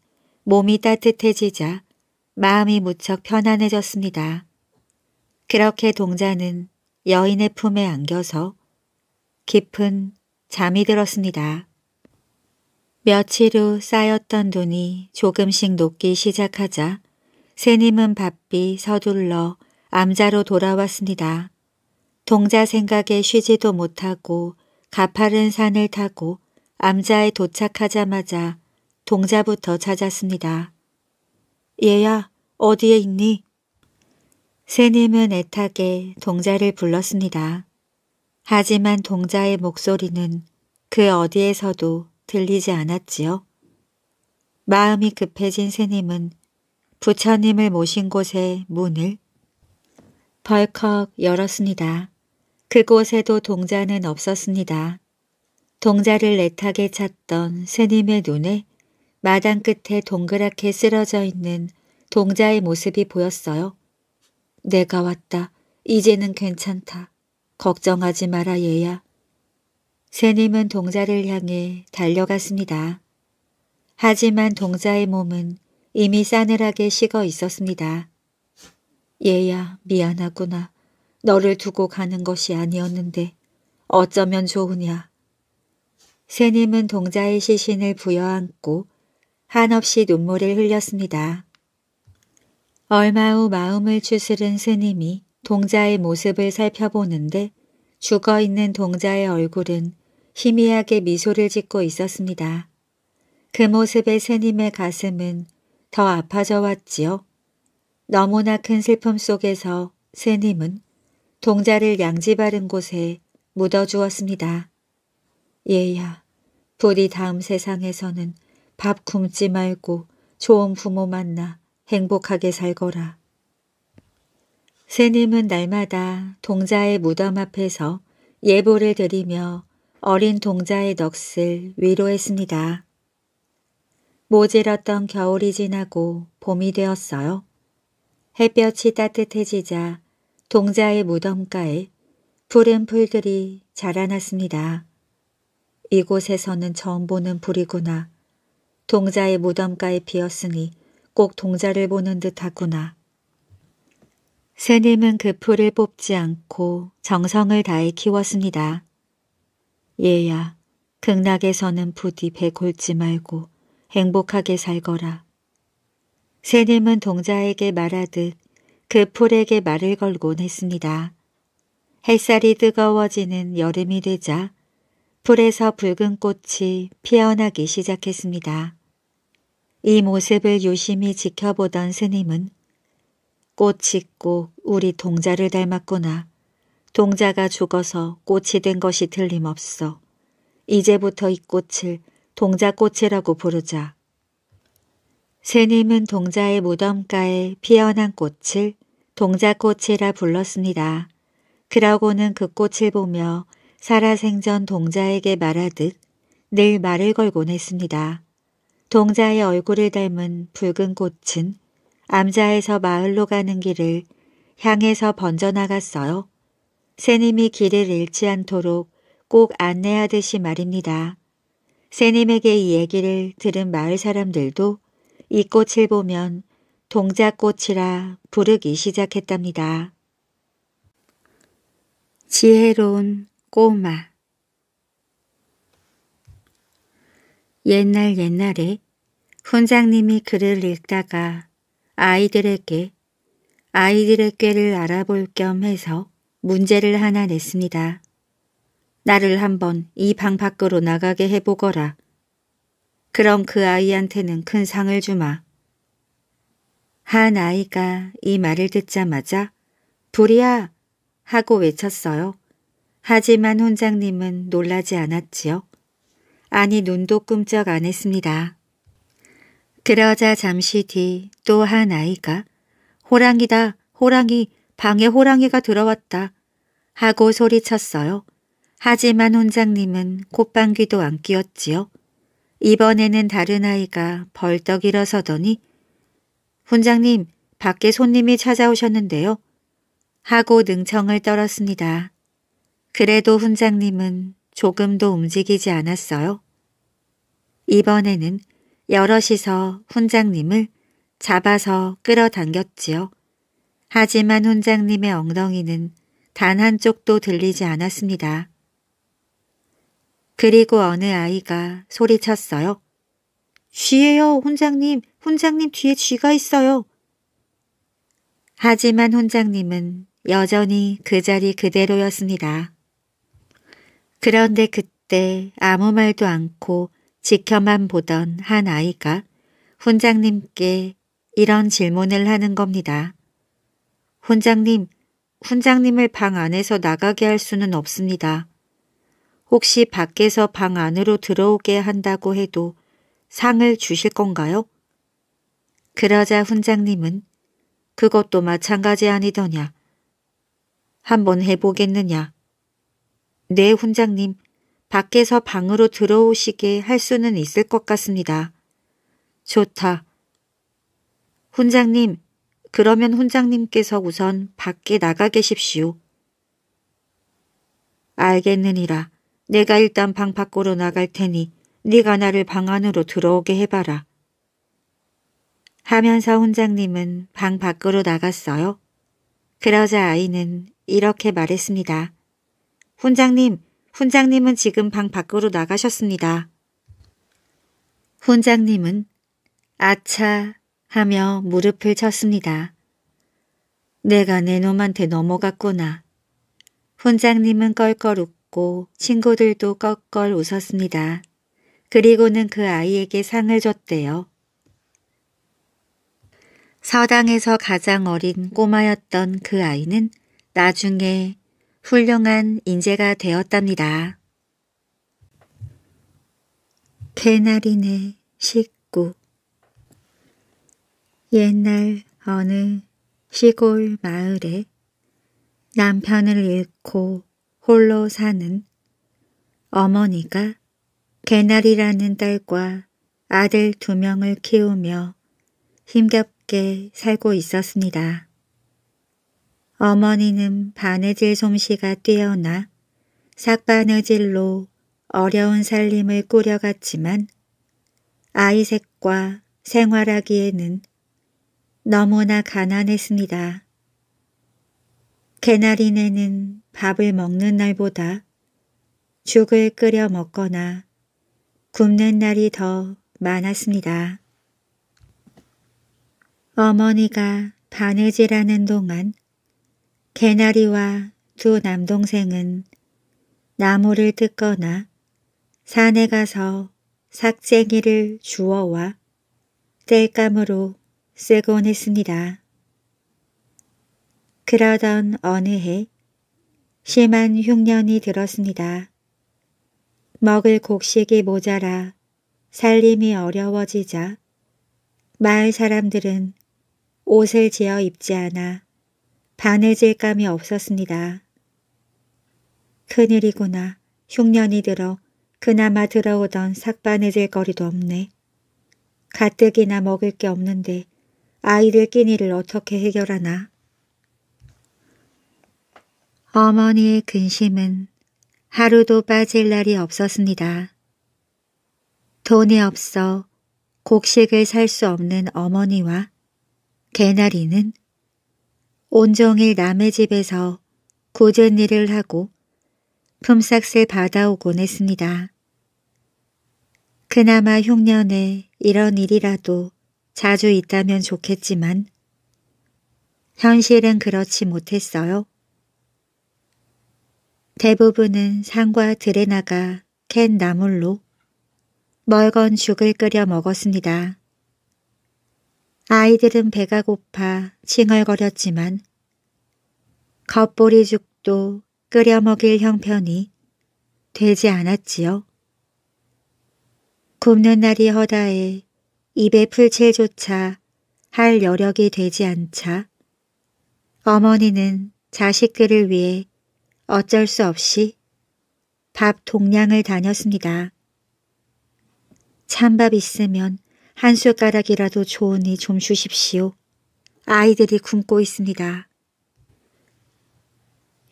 몸이 따뜻해지자 마음이 무척 편안해졌습니다. 그렇게 동자는 여인의 품에 안겨서 깊은 잠이 들었습니다. 며칠 후 쌓였던 돈이 조금씩 녹기 시작하자 새님은 바삐 서둘러 암자로 돌아왔습니다. 동자 생각에 쉬지도 못하고 가파른 산을 타고 암자에 도착하자마자 동자부터 찾았습니다. 얘야, 어디에 있니? 스님은 애타게 동자를 불렀습니다. 하지만 동자의 목소리는 그 어디에서도 들리지 않았지요. 마음이 급해진 스님은 부처님을 모신 곳에 문을 벌컥 열었습니다. 그곳에도 동자는 없었습니다. 동자를 애타게 찾던 스님의 눈에 마당 끝에 동그랗게 쓰러져 있는 동자의 모습이 보였어요. 내가 왔다. 이제는 괜찮다. 걱정하지 마라 얘야. 새님은 동자를 향해 달려갔습니다. 하지만 동자의 몸은 이미 싸늘하게 식어 있었습니다. 얘야 미안하구나. 너를 두고 가는 것이 아니었는데 어쩌면 좋으냐. 새님은 동자의 시신을 부여안고 한없이 눈물을 흘렸습니다. 얼마 후 마음을 추스른 스님이 동자의 모습을 살펴보는데 죽어있는 동자의 얼굴은 희미하게 미소를 짓고 있었습니다. 그 모습에 스님의 가슴은 더 아파져 왔지요. 너무나 큰 슬픔 속에서 스님은 동자를 양지 바른 곳에 묻어주었습니다. 얘야, 부디 다음 세상에서는 밥 굶지 말고 좋은 부모 만나 행복하게 살거라. 새님은 날마다 동자의 무덤 앞에서 예보를 드리며 어린 동자의 넋을 위로했습니다. 모질었던 겨울이 지나고 봄이 되었어요. 햇볕이 따뜻해지자 동자의 무덤가에 푸른 풀들이 자라났습니다. 이곳에서는 처음 보는 풀이구나. 동자의 무덤가에 피었으니 꼭 동자를 보는 듯 하구나. 새님은 그 풀을 뽑지 않고 정성을 다해 키웠습니다. 얘야, 극락에서는 부디 배 골지 말고 행복하게 살거라. 새님은 동자에게 말하듯 그 풀에게 말을 걸곤 했습니다. 햇살이 뜨거워지는 여름이 되자 풀에서 붉은 꽃이 피어나기 시작했습니다. 이 모습을 유심히 지켜보던 스님은 꽃이 꼭 우리 동자를 닮았구나. 동자가 죽어서 꽃이 된 것이 틀림없어. 이제부터 이 꽃을 동자꽃이라고 부르자. 스님은 동자의 무덤가에 피어난 꽃을 동자꽃이라 불렀습니다. 그러고는 그 꽃을 보며 살아생전 동자에게 말하듯 늘 말을 걸곤 했습니다. 동자의 얼굴을 닮은 붉은 꽃은 암자에서 마을로 가는 길을 향해서 번져나갔어요. 새님이 길을 잃지 않도록 꼭 안내하듯이 말입니다. 새님에게 이 얘기를 들은 마을 사람들도 이 꽃을 보면 동자꽃이라 부르기 시작했답니다. 지혜로운 꼬마 옛날 옛날에 훈장님이 글을 읽다가 아이들에게 아이들의 꾀를 알아볼 겸 해서 문제를 하나 냈습니다. 나를 한번 이 방 밖으로 나가게 해보거라. 그럼 그 아이한테는 큰 상을 주마. 한 아이가 이 말을 듣자마자 불이야 하고 외쳤어요. 하지만 훈장님은 놀라지 않았지요. 아니 눈도 끔쩍 안 했습니다. 그러자 잠시 뒤 또 한 아이가 호랑이다 호랑이 방에 호랑이가 들어왔다 하고 소리쳤어요. 하지만 혼장님은 콧방귀도 안 끼었지요. 이번에는 다른 아이가 벌떡 일어서더니 훈장님 밖에 손님이 찾아오셨는데요. 하고 능청을 떨었습니다. 그래도 훈장님은 조금도 움직이지 않았어요. 이번에는 여럿이서 훈장님을 잡아서 끌어당겼지요. 하지만 훈장님의 엉덩이는 단 한쪽도 들리지 않았습니다. 그리고 어느 아이가 소리쳤어요. 쥐예요, 훈장님. 훈장님 뒤에 쥐가 있어요. 하지만 훈장님은 여전히 그 자리 그대로였습니다. 그런데 그때 아무 말도 않고 지켜만 보던 한 아이가 훈장님께 이런 질문을 하는 겁니다. 훈장님, 훈장님을 방 안에서 나가게 할 수는 없습니다. 혹시 밖에서 방 안으로 들어오게 한다고 해도 상을 주실 건가요? 그러자 훈장님은 그것도 마찬가지 아니더냐. 한번 해보겠느냐 네, 훈장님. 밖에서 방으로 들어오시게 할 수는 있을 것 같습니다. 좋다. 훈장님, 그러면 훈장님께서 우선 밖에 나가 계십시오. 알겠느니라. 내가 일단 방 밖으로 나갈 테니 네가 나를 방 안으로 들어오게 해봐라. 하면서 훈장님은 방 밖으로 나갔어요. 그러자 아이는 이렇게 말했습니다. 훈장님, 훈장님은 지금 방 밖으로 나가셨습니다. 훈장님은 아차 하며 무릎을 쳤습니다. 내가 내 놈한테 넘어갔구나. 훈장님은 껄껄 웃고 친구들도 껄껄 웃었습니다. 그리고는 그 아이에게 상을 줬대요. 서당에서 가장 어린 꼬마였던 그 아이는 나중에 훌륭한 인재가 되었답니다. 개나리네 식구 옛날 어느 시골 마을에 남편을 잃고 홀로 사는 어머니가 개나리라는 딸과 아들 두 명을 키우며 힘겹게 살고 있었습니다. 어머니는 바느질 솜씨가 뛰어나 삭바느질로 어려운 살림을 꾸려갔지만 아이색과 생활하기에는 너무나 가난했습니다. 개나리네는 밥을 먹는 날보다 죽을 끓여 먹거나 굶는 날이 더 많았습니다. 어머니가 바느질하는 동안 개나리와 두 남동생은 나무를 뜯거나 산에 가서 삭쟁이를 주워와 땔감으로 쓰곤 했습니다. 그러던 어느 해 심한 흉년이 들었습니다. 먹을 곡식이 모자라 살림이 어려워지자 마을 사람들은 옷을 지어 입지 않아 반해질감이 없었습니다. 큰일이구나. 흉년이 들어 그나마 들어오던 삭바해질거리도 없네. 가뜩이나 먹을 게 없는데 아이들 끼니를 어떻게 해결하나. 어머니의 근심은 하루도 빠질 날이 없었습니다. 돈이 없어 곡식을 살 수 없는 어머니와 개나리는 온종일 남의 집에서 고은 일을 하고 품삯을 받아오곤 했습니다. 그나마 흉년에 이런 일이라도 자주 있다면 좋겠지만 현실은 그렇지 못했어요. 대부분은 산과 들에 나가 캔 나물로 멀건 죽을 끓여 먹었습니다. 아이들은 배가 고파 칭얼거렸지만 겉보리죽도 끓여 먹일 형편이 되지 않았지요. 굶는 날이 허다해 입에 풀칠조차 할 여력이 되지 않자 어머니는 자식들을 위해 어쩔 수 없이 밥 동량을 다녔습니다. 찬밥 있으면 한 숟가락이라도 좋으니 좀 주십시오. 아이들이 굶고 있습니다.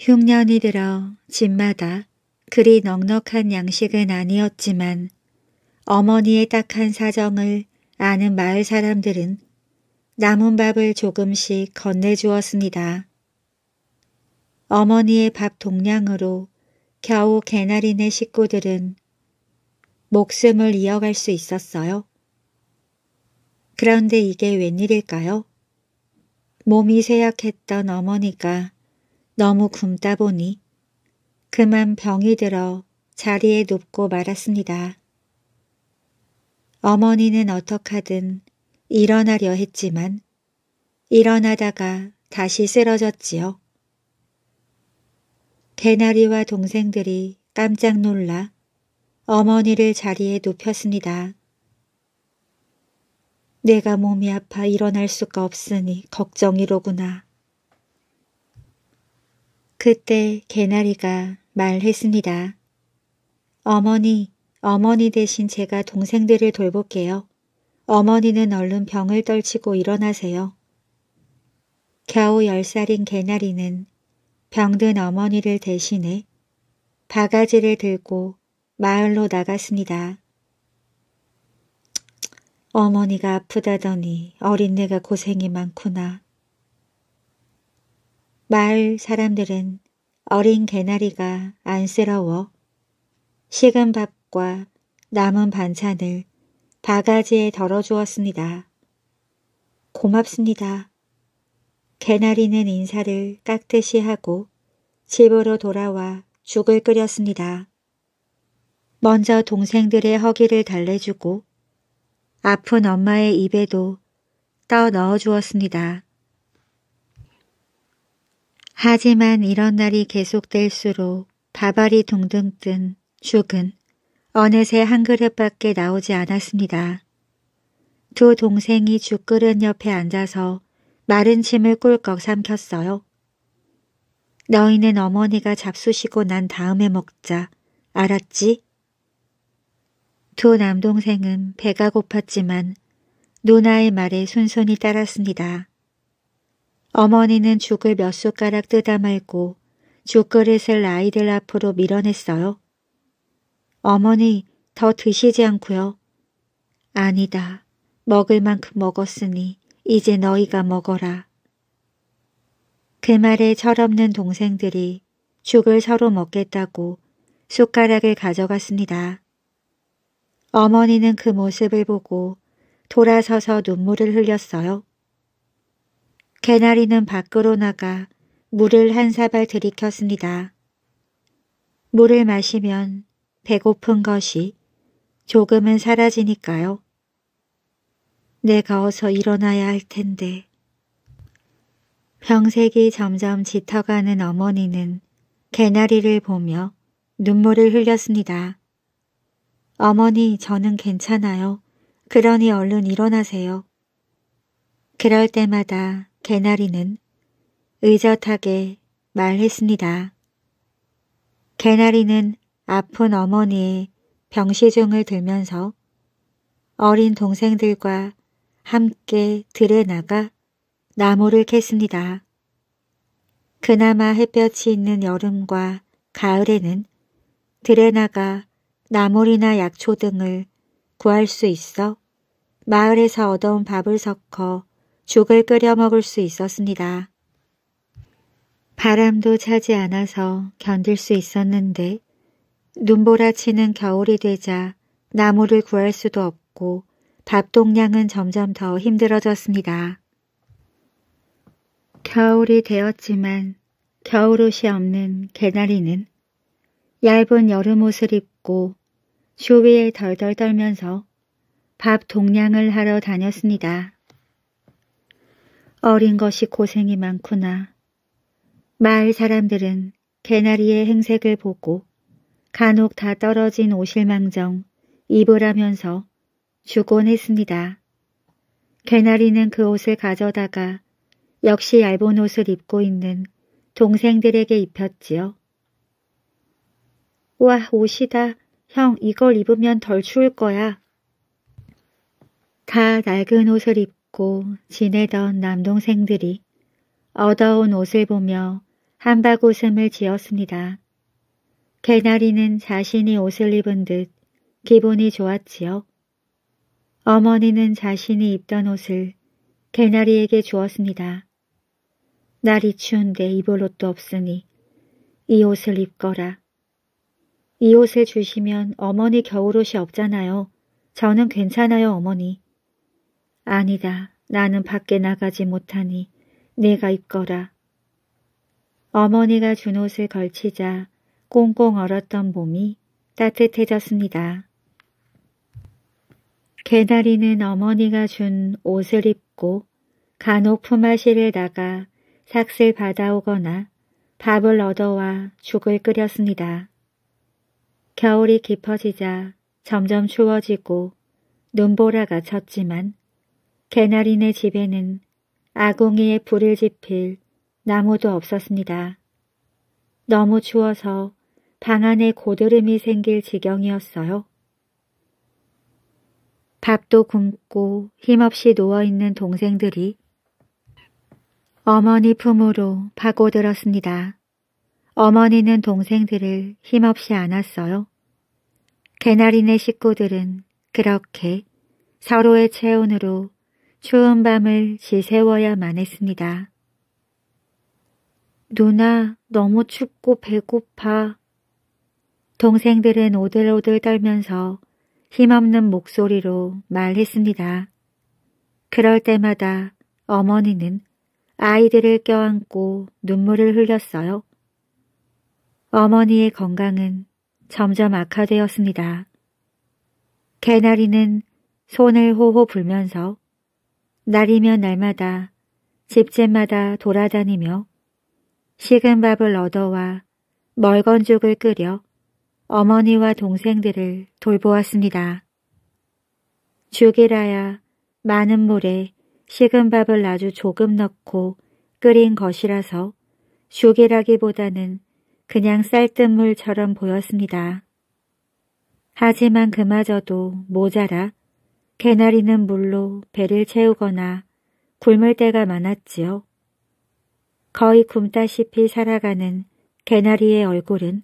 흉년이 들어 집마다 그리 넉넉한 양식은 아니었지만 어머니의 딱한 사정을 아는 마을 사람들은 남은 밥을 조금씩 건네주었습니다. 어머니의 밥 동량으로 겨우 개나리네 식구들은 목숨을 이어갈 수 있었어요. 그런데 이게 웬일일까요? 몸이 쇠약했던 어머니가 너무 굶다 보니 그만 병이 들어 자리에 눕고 말았습니다. 어머니는 어떡하든 일어나려 했지만 일어나다가 다시 쓰러졌지요. 개나리와 동생들이 깜짝 놀라 어머니를 자리에 눕혔습니다. 내가 몸이 아파 일어날 수가 없으니 걱정이로구나. 그때 개나리가 말했습니다. 어머니, 어머니 대신 제가 동생들을 돌볼게요. 어머니는 얼른 병을 떨치고 일어나세요. 겨우 열살인 개나리는 병든 어머니를 대신해 바가지를 들고 마을로 나갔습니다. 어머니가 아프다더니 어린내가 고생이 많구나. 마을 사람들은 어린 개나리가 안쓰러워 식은 밥과 남은 반찬을 바가지에 덜어주었습니다. 고맙습니다. 개나리는 인사를 깍듯이 하고 집으로 돌아와 죽을 끓였습니다. 먼저 동생들의 허기를 달래주고 아픈 엄마의 입에도 떠 넣어 주었습니다. 하지만 이런 날이 계속될수록 밥알이 둥둥 뜬 죽은 어느새 한 그릇밖에 나오지 않았습니다. 두 동생이 죽그릇 옆에 앉아서 마른 침을 꿀꺽 삼켰어요. 너희는 어머니가 잡수시고 난 다음에 먹자. 알았지? 두 남동생은 배가 고팠지만 누나의 말에 순순히 따랐습니다. 어머니는 죽을 몇 숟가락 뜯어 말고 죽그릇을 아이들 앞으로 밀어냈어요. 어머니 더 드시지 않고요. 아니다. 먹을 만큼 먹었으니 이제 너희가 먹어라. 그 말에 철없는 동생들이 죽을 서로 먹겠다고 숟가락을 가져갔습니다. 어머니는 그 모습을 보고 돌아서서 눈물을 흘렸어요. 개나리는 밖으로 나가 물을 한 사발 들이켰습니다. 물을 마시면 배고픈 것이 조금은 사라지니까요. 내가 어서 일어나야 할 텐데. 병색이 점점 짙어가는 어머니는 개나리를 보며 눈물을 흘렸습니다. 어머니, 저는 괜찮아요. 그러니 얼른 일어나세요. 그럴 때마다 개나리는 의젓하게 말했습니다. 개나리는 아픈 어머니의 병시중을 들면서 어린 동생들과 함께 들에 나가 나무를 캤습니다. 그나마 햇볕이 있는 여름과 가을에는 들에 나가 나물이나 약초 등을 구할 수 있어 마을에서 얻어온 밥을 섞어 죽을 끓여 먹을 수 있었습니다. 바람도 차지 않아서 견딜 수 있었는데 눈보라 치는 겨울이 되자 나무를 구할 수도 없고 밥 동량은 점점 더 힘들어졌습니다. 겨울이 되었지만 겨울옷이 없는 개나리는 얇은 여름옷을 입고 쇼에 덜덜 떨면서 밥 동량을 하러 다녔습니다. 어린 것이 고생이 많구나. 마을 사람들은 개나리의 행색을 보고 간혹 다 떨어진 오실망정 입으라면서 주곤 했습니다. 개나리는 그 옷을 가져다가 역시 얇은 옷을 입고 있는 동생들에게 입혔지요. 와, 옷이다. 형 이걸 입으면 덜 추울 거야. 다 낡은 옷을 입고 지내던 남동생들이 얻어온 옷을 보며 한바구음을 지었습니다. 개나리는 자신이 옷을 입은 듯 기분이 좋았지요. 어머니는 자신이 입던 옷을 개나리에게 주었습니다. 날이 추운데 입을 옷도 없으니 이 옷을 입거라. 이 옷을 주시면 어머니 겨울옷이 없잖아요. 저는 괜찮아요, 어머니. 아니다. 나는 밖에 나가지 못하니 내가 입거라. 어머니가 준 옷을 걸치자 꽁꽁 얼었던 몸이 따뜻해졌습니다. 개나리는 어머니가 준 옷을 입고 간혹 품앗이를 나가 삭슬 받아오거나 밥을 얻어와 죽을 끓였습니다. 겨울이 깊어지자 점점 추워지고 눈보라가 쳤지만 개나리네 집에는 아궁이에 불을 지필 나무도 없었습니다. 너무 추워서 방 안에 고드름이 생길 지경이었어요. 밥도 굶고 힘없이 누워있는 동생들이 어머니 품으로 파고들었습니다. 어머니는 동생들을 힘없이 안았어요. 개나리네 식구들은 그렇게 서로의 체온으로 추운 밤을 지새워야만 했습니다. 누나 너무 춥고 배고파. 동생들은 오들오들 떨면서 힘없는 목소리로 말했습니다. 그럴 때마다 어머니는 아이들을 껴안고 눈물을 흘렸어요. 어머니의 건강은 점점 악화되었습니다. 개나리는 손을 호호 불면서 날이면 날마다 집집마다 돌아다니며 식은 밥을 얻어와 멀건 죽을 끓여 어머니와 동생들을 돌보았습니다. 죽이라야 많은 물에 식은 밥을 아주 조금 넣고 끓인 것이라서 죽이라기보다는 그냥 쌀뜨물처럼 보였습니다. 하지만 그마저도 모자라 개나리는 물로 배를 채우거나 굶을 때가 많았지요. 거의 굶다시피 살아가는 개나리의 얼굴은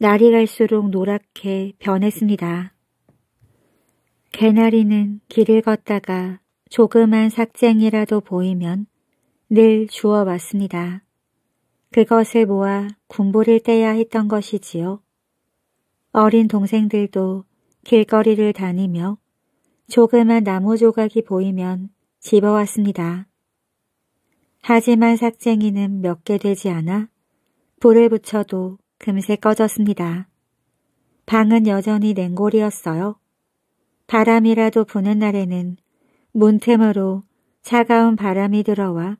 날이 갈수록 노랗게 변했습니다. 개나리는 길을 걷다가 조그만 삭쟁이라도 보이면 늘 주워왔습니다. 그것을 모아 군부를 떼야 했던 것이지요. 어린 동생들도 길거리를 다니며 조그만 나무 조각이 보이면 집어왔습니다. 하지만 삭쟁이는 몇 개 되지 않아 불을 붙여도 금세 꺼졌습니다. 방은 여전히 냉골이었어요. 바람이라도 부는 날에는 문틈으로 차가운 바람이 들어와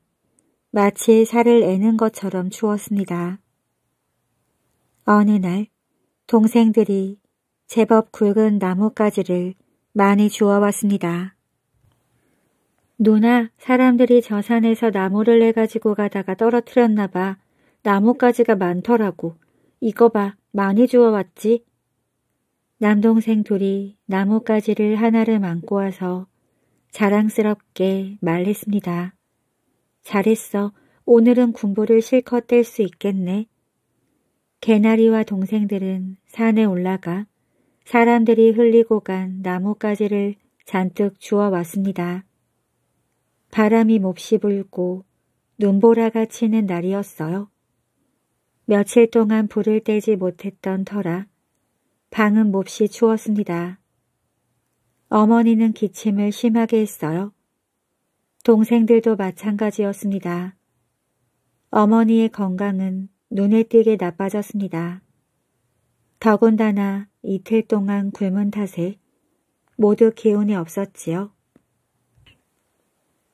마치 살을 애는 것처럼 추웠습니다. 어느 날 동생들이 제법 굵은 나뭇가지를 많이 주워왔습니다. 누나, 사람들이 저 산에서 나무를 해가지고 가다가 떨어뜨렸나 봐. 나뭇가지가 많더라고. 이거 봐, 많이 주워왔지? 남동생 둘이 나뭇가지를 하나를 안고 와서 자랑스럽게 말했습니다. 잘했어. 오늘은 군부를 실컷 뗄 수 있겠네. 개나리와 동생들은 산에 올라가 사람들이 흘리고 간 나뭇가지를 잔뜩 주워 왔습니다. 바람이 몹시 불고 눈보라가 치는 날이었어요. 며칠 동안 불을 떼지 못했던 터라 방은 몹시 추웠습니다. 어머니는 기침을 심하게 했어요. 동생들도 마찬가지였습니다. 어머니의 건강은 눈에 띄게 나빠졌습니다. 더군다나 이틀 동안 굶은 탓에 모두 기운이 없었지요.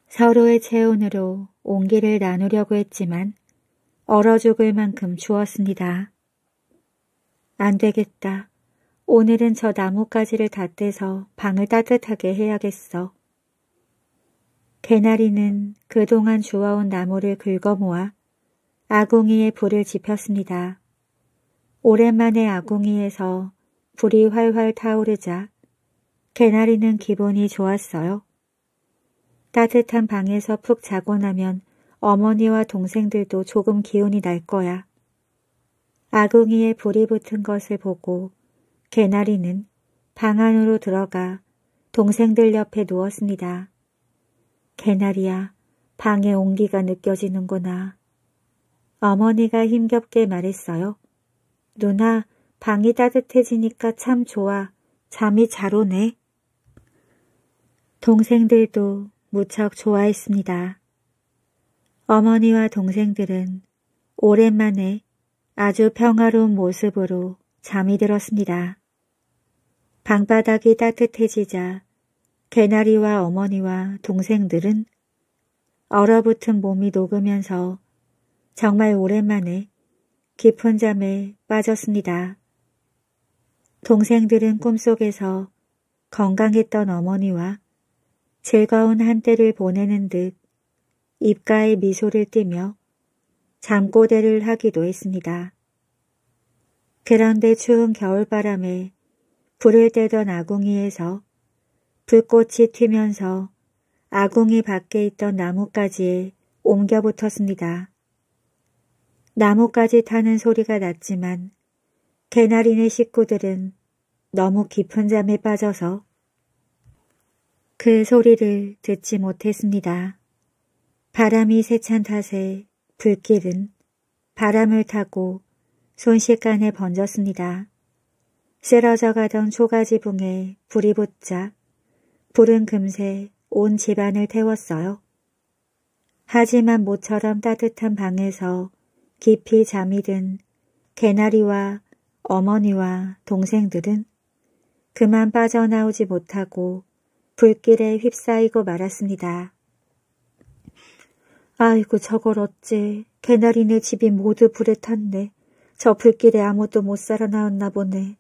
서로의 체온으로 온기를 나누려고 했지만 얼어 죽을 만큼 추웠습니다. 안 되겠다. 오늘은 저 나뭇가지를 다 떼서 방을 따뜻하게 해야겠어. 개나리는 그동안 주워온 나무를 긁어모아 아궁이에 불을 지폈습니다. 오랜만에 아궁이에서 불이 활활 타오르자 개나리는 기분이 좋았어요. 따뜻한 방에서 푹 자고 나면 어머니와 동생들도 조금 기운이 날 거야. 아궁이에 불이 붙은 것을 보고 개나리는 방 안으로 들어가 동생들 옆에 누웠습니다. 개나리야, 방에 온기가 느껴지는구나. 어머니가 힘겹게 말했어요. 누나, 방이 따뜻해지니까 참 좋아. 잠이 잘 오네. 동생들도 무척 좋아했습니다. 어머니와 동생들은 오랜만에 아주 평화로운 모습으로 잠이 들었습니다. 방바닥이 따뜻해지자 개나리와 어머니와 동생들은 얼어붙은 몸이 녹으면서 정말 오랜만에 깊은 잠에 빠졌습니다. 동생들은 꿈속에서 건강했던 어머니와 즐거운 한때를 보내는 듯 입가에 미소를 띠며 잠꼬대를 하기도 했습니다. 그런데 추운 겨울바람에 불을 떼던 아궁이에서 불꽃이 튀면서 아궁이 밖에 있던 나뭇가지에 옮겨 붙었습니다. 나뭇가지 타는 소리가 났지만 개나리네 식구들은 너무 깊은 잠에 빠져서 그 소리를 듣지 못했습니다. 바람이 세찬 탓에 불길은 바람을 타고 손쉽간에 번졌습니다. 쓰러져 가던 초가지붕에 불이 붙자 불은 금세 온 집안을 태웠어요. 하지만 모처럼 따뜻한 방에서 깊이 잠이 든 개나리와 어머니와 동생들은 그만 빠져나오지 못하고 불길에 휩싸이고 말았습니다. 아이고 저걸 어째 개나리네 집이 모두 불에 탔네. 저 불길에 아무도 못 살아나왔나 보네.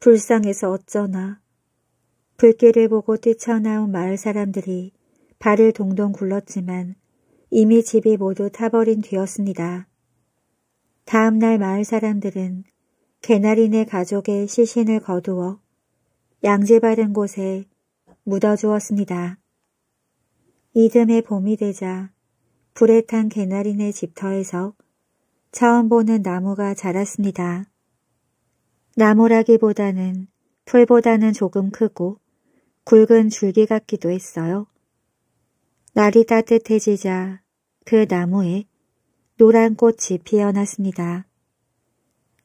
불쌍해서 어쩌나. 불길을 보고 뛰쳐나온 마을 사람들이 발을 동동 굴렀지만 이미 집이 모두 타버린 뒤였습니다. 다음 날 마을 사람들은 개나리네 가족의 시신을 거두어 양지 바른 곳에 묻어주었습니다. 이듬해 봄이 되자 불에 탄 개나리네 집터에서 처음 보는 나무가 자랐습니다. 나무라기보다는 풀보다는 조금 크고 굵은 줄기 같기도 했어요. 날이 따뜻해지자 그 나무에 노란 꽃이 피어났습니다.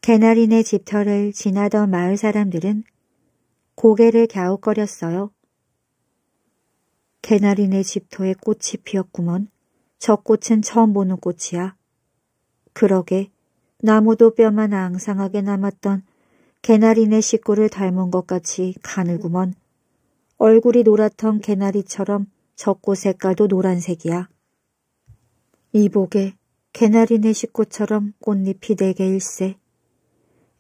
개나린의 집터를 지나던 마을 사람들은 고개를 갸웃거렸어요. 개나린의 집터에 꽃이 피었구먼. 저 꽃은 처음 보는 꽃이야. 그러게 나무도 뼈만 앙상하게 남았던 개나린의 식구를 닮은 것 같이 가늘구먼. 얼굴이 노랗던 개나리처럼 적고 색깔도 노란색이야. 이복에 개나리네 식구처럼 꽃잎이 네 개일세.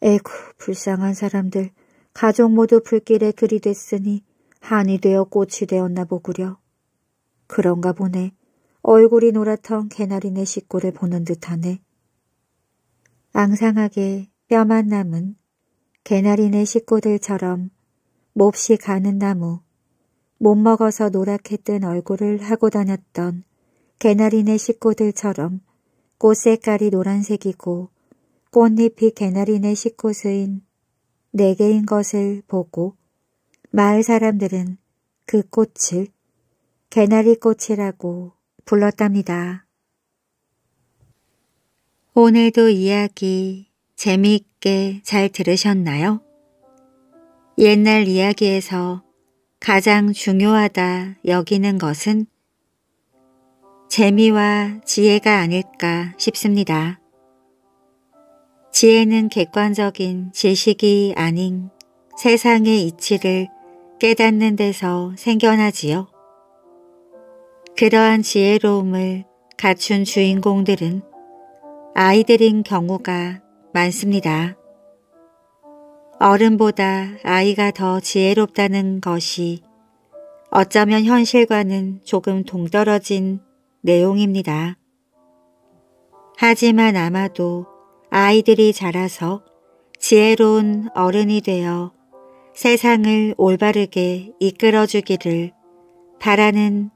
에구 불쌍한 사람들 가족 모두 불길에 들이됐으니 한이 되어 꽃이 되었나 보구려. 그런가 보네. 얼굴이 노랗던 개나리네 식구를 보는 듯하네. 앙상하게 뼈만 남은 개나리네 식구들처럼 몹시 가는 나무 못 먹어서 노랗게 뜬 얼굴을 하고 다녔던 개나리네 식구들처럼 꽃 색깔이 노란색이고 꽃잎이 개나리네 식구수인 네 개인 것을 보고 마을 사람들은 그 꽃을 개나리꽃이라고 불렀답니다. 오늘도 이야기 재미있게 잘 들으셨나요? 옛날 이야기에서 가장 중요하다 여기는 것은 재미와 지혜가 아닐까 싶습니다. 지혜는 객관적인 지식이 아닌 세상의 이치를 깨닫는 데서 생겨나지요. 그러한 지혜로움을 갖춘 주인공들은 아이들인 경우가 많습니다. 어른보다 아이가 더 지혜롭다는 것이 어쩌면 현실과는 조금 동떨어진 내용입니다. 하지만 아마도 아이들이 자라서 지혜로운 어른이 되어 세상을 올바르게 이끌어주기를 바라는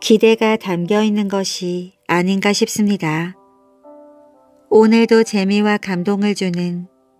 기대가 담겨 있는 것이 아닌가 싶습니다. 오늘도 재미와 감동을 주는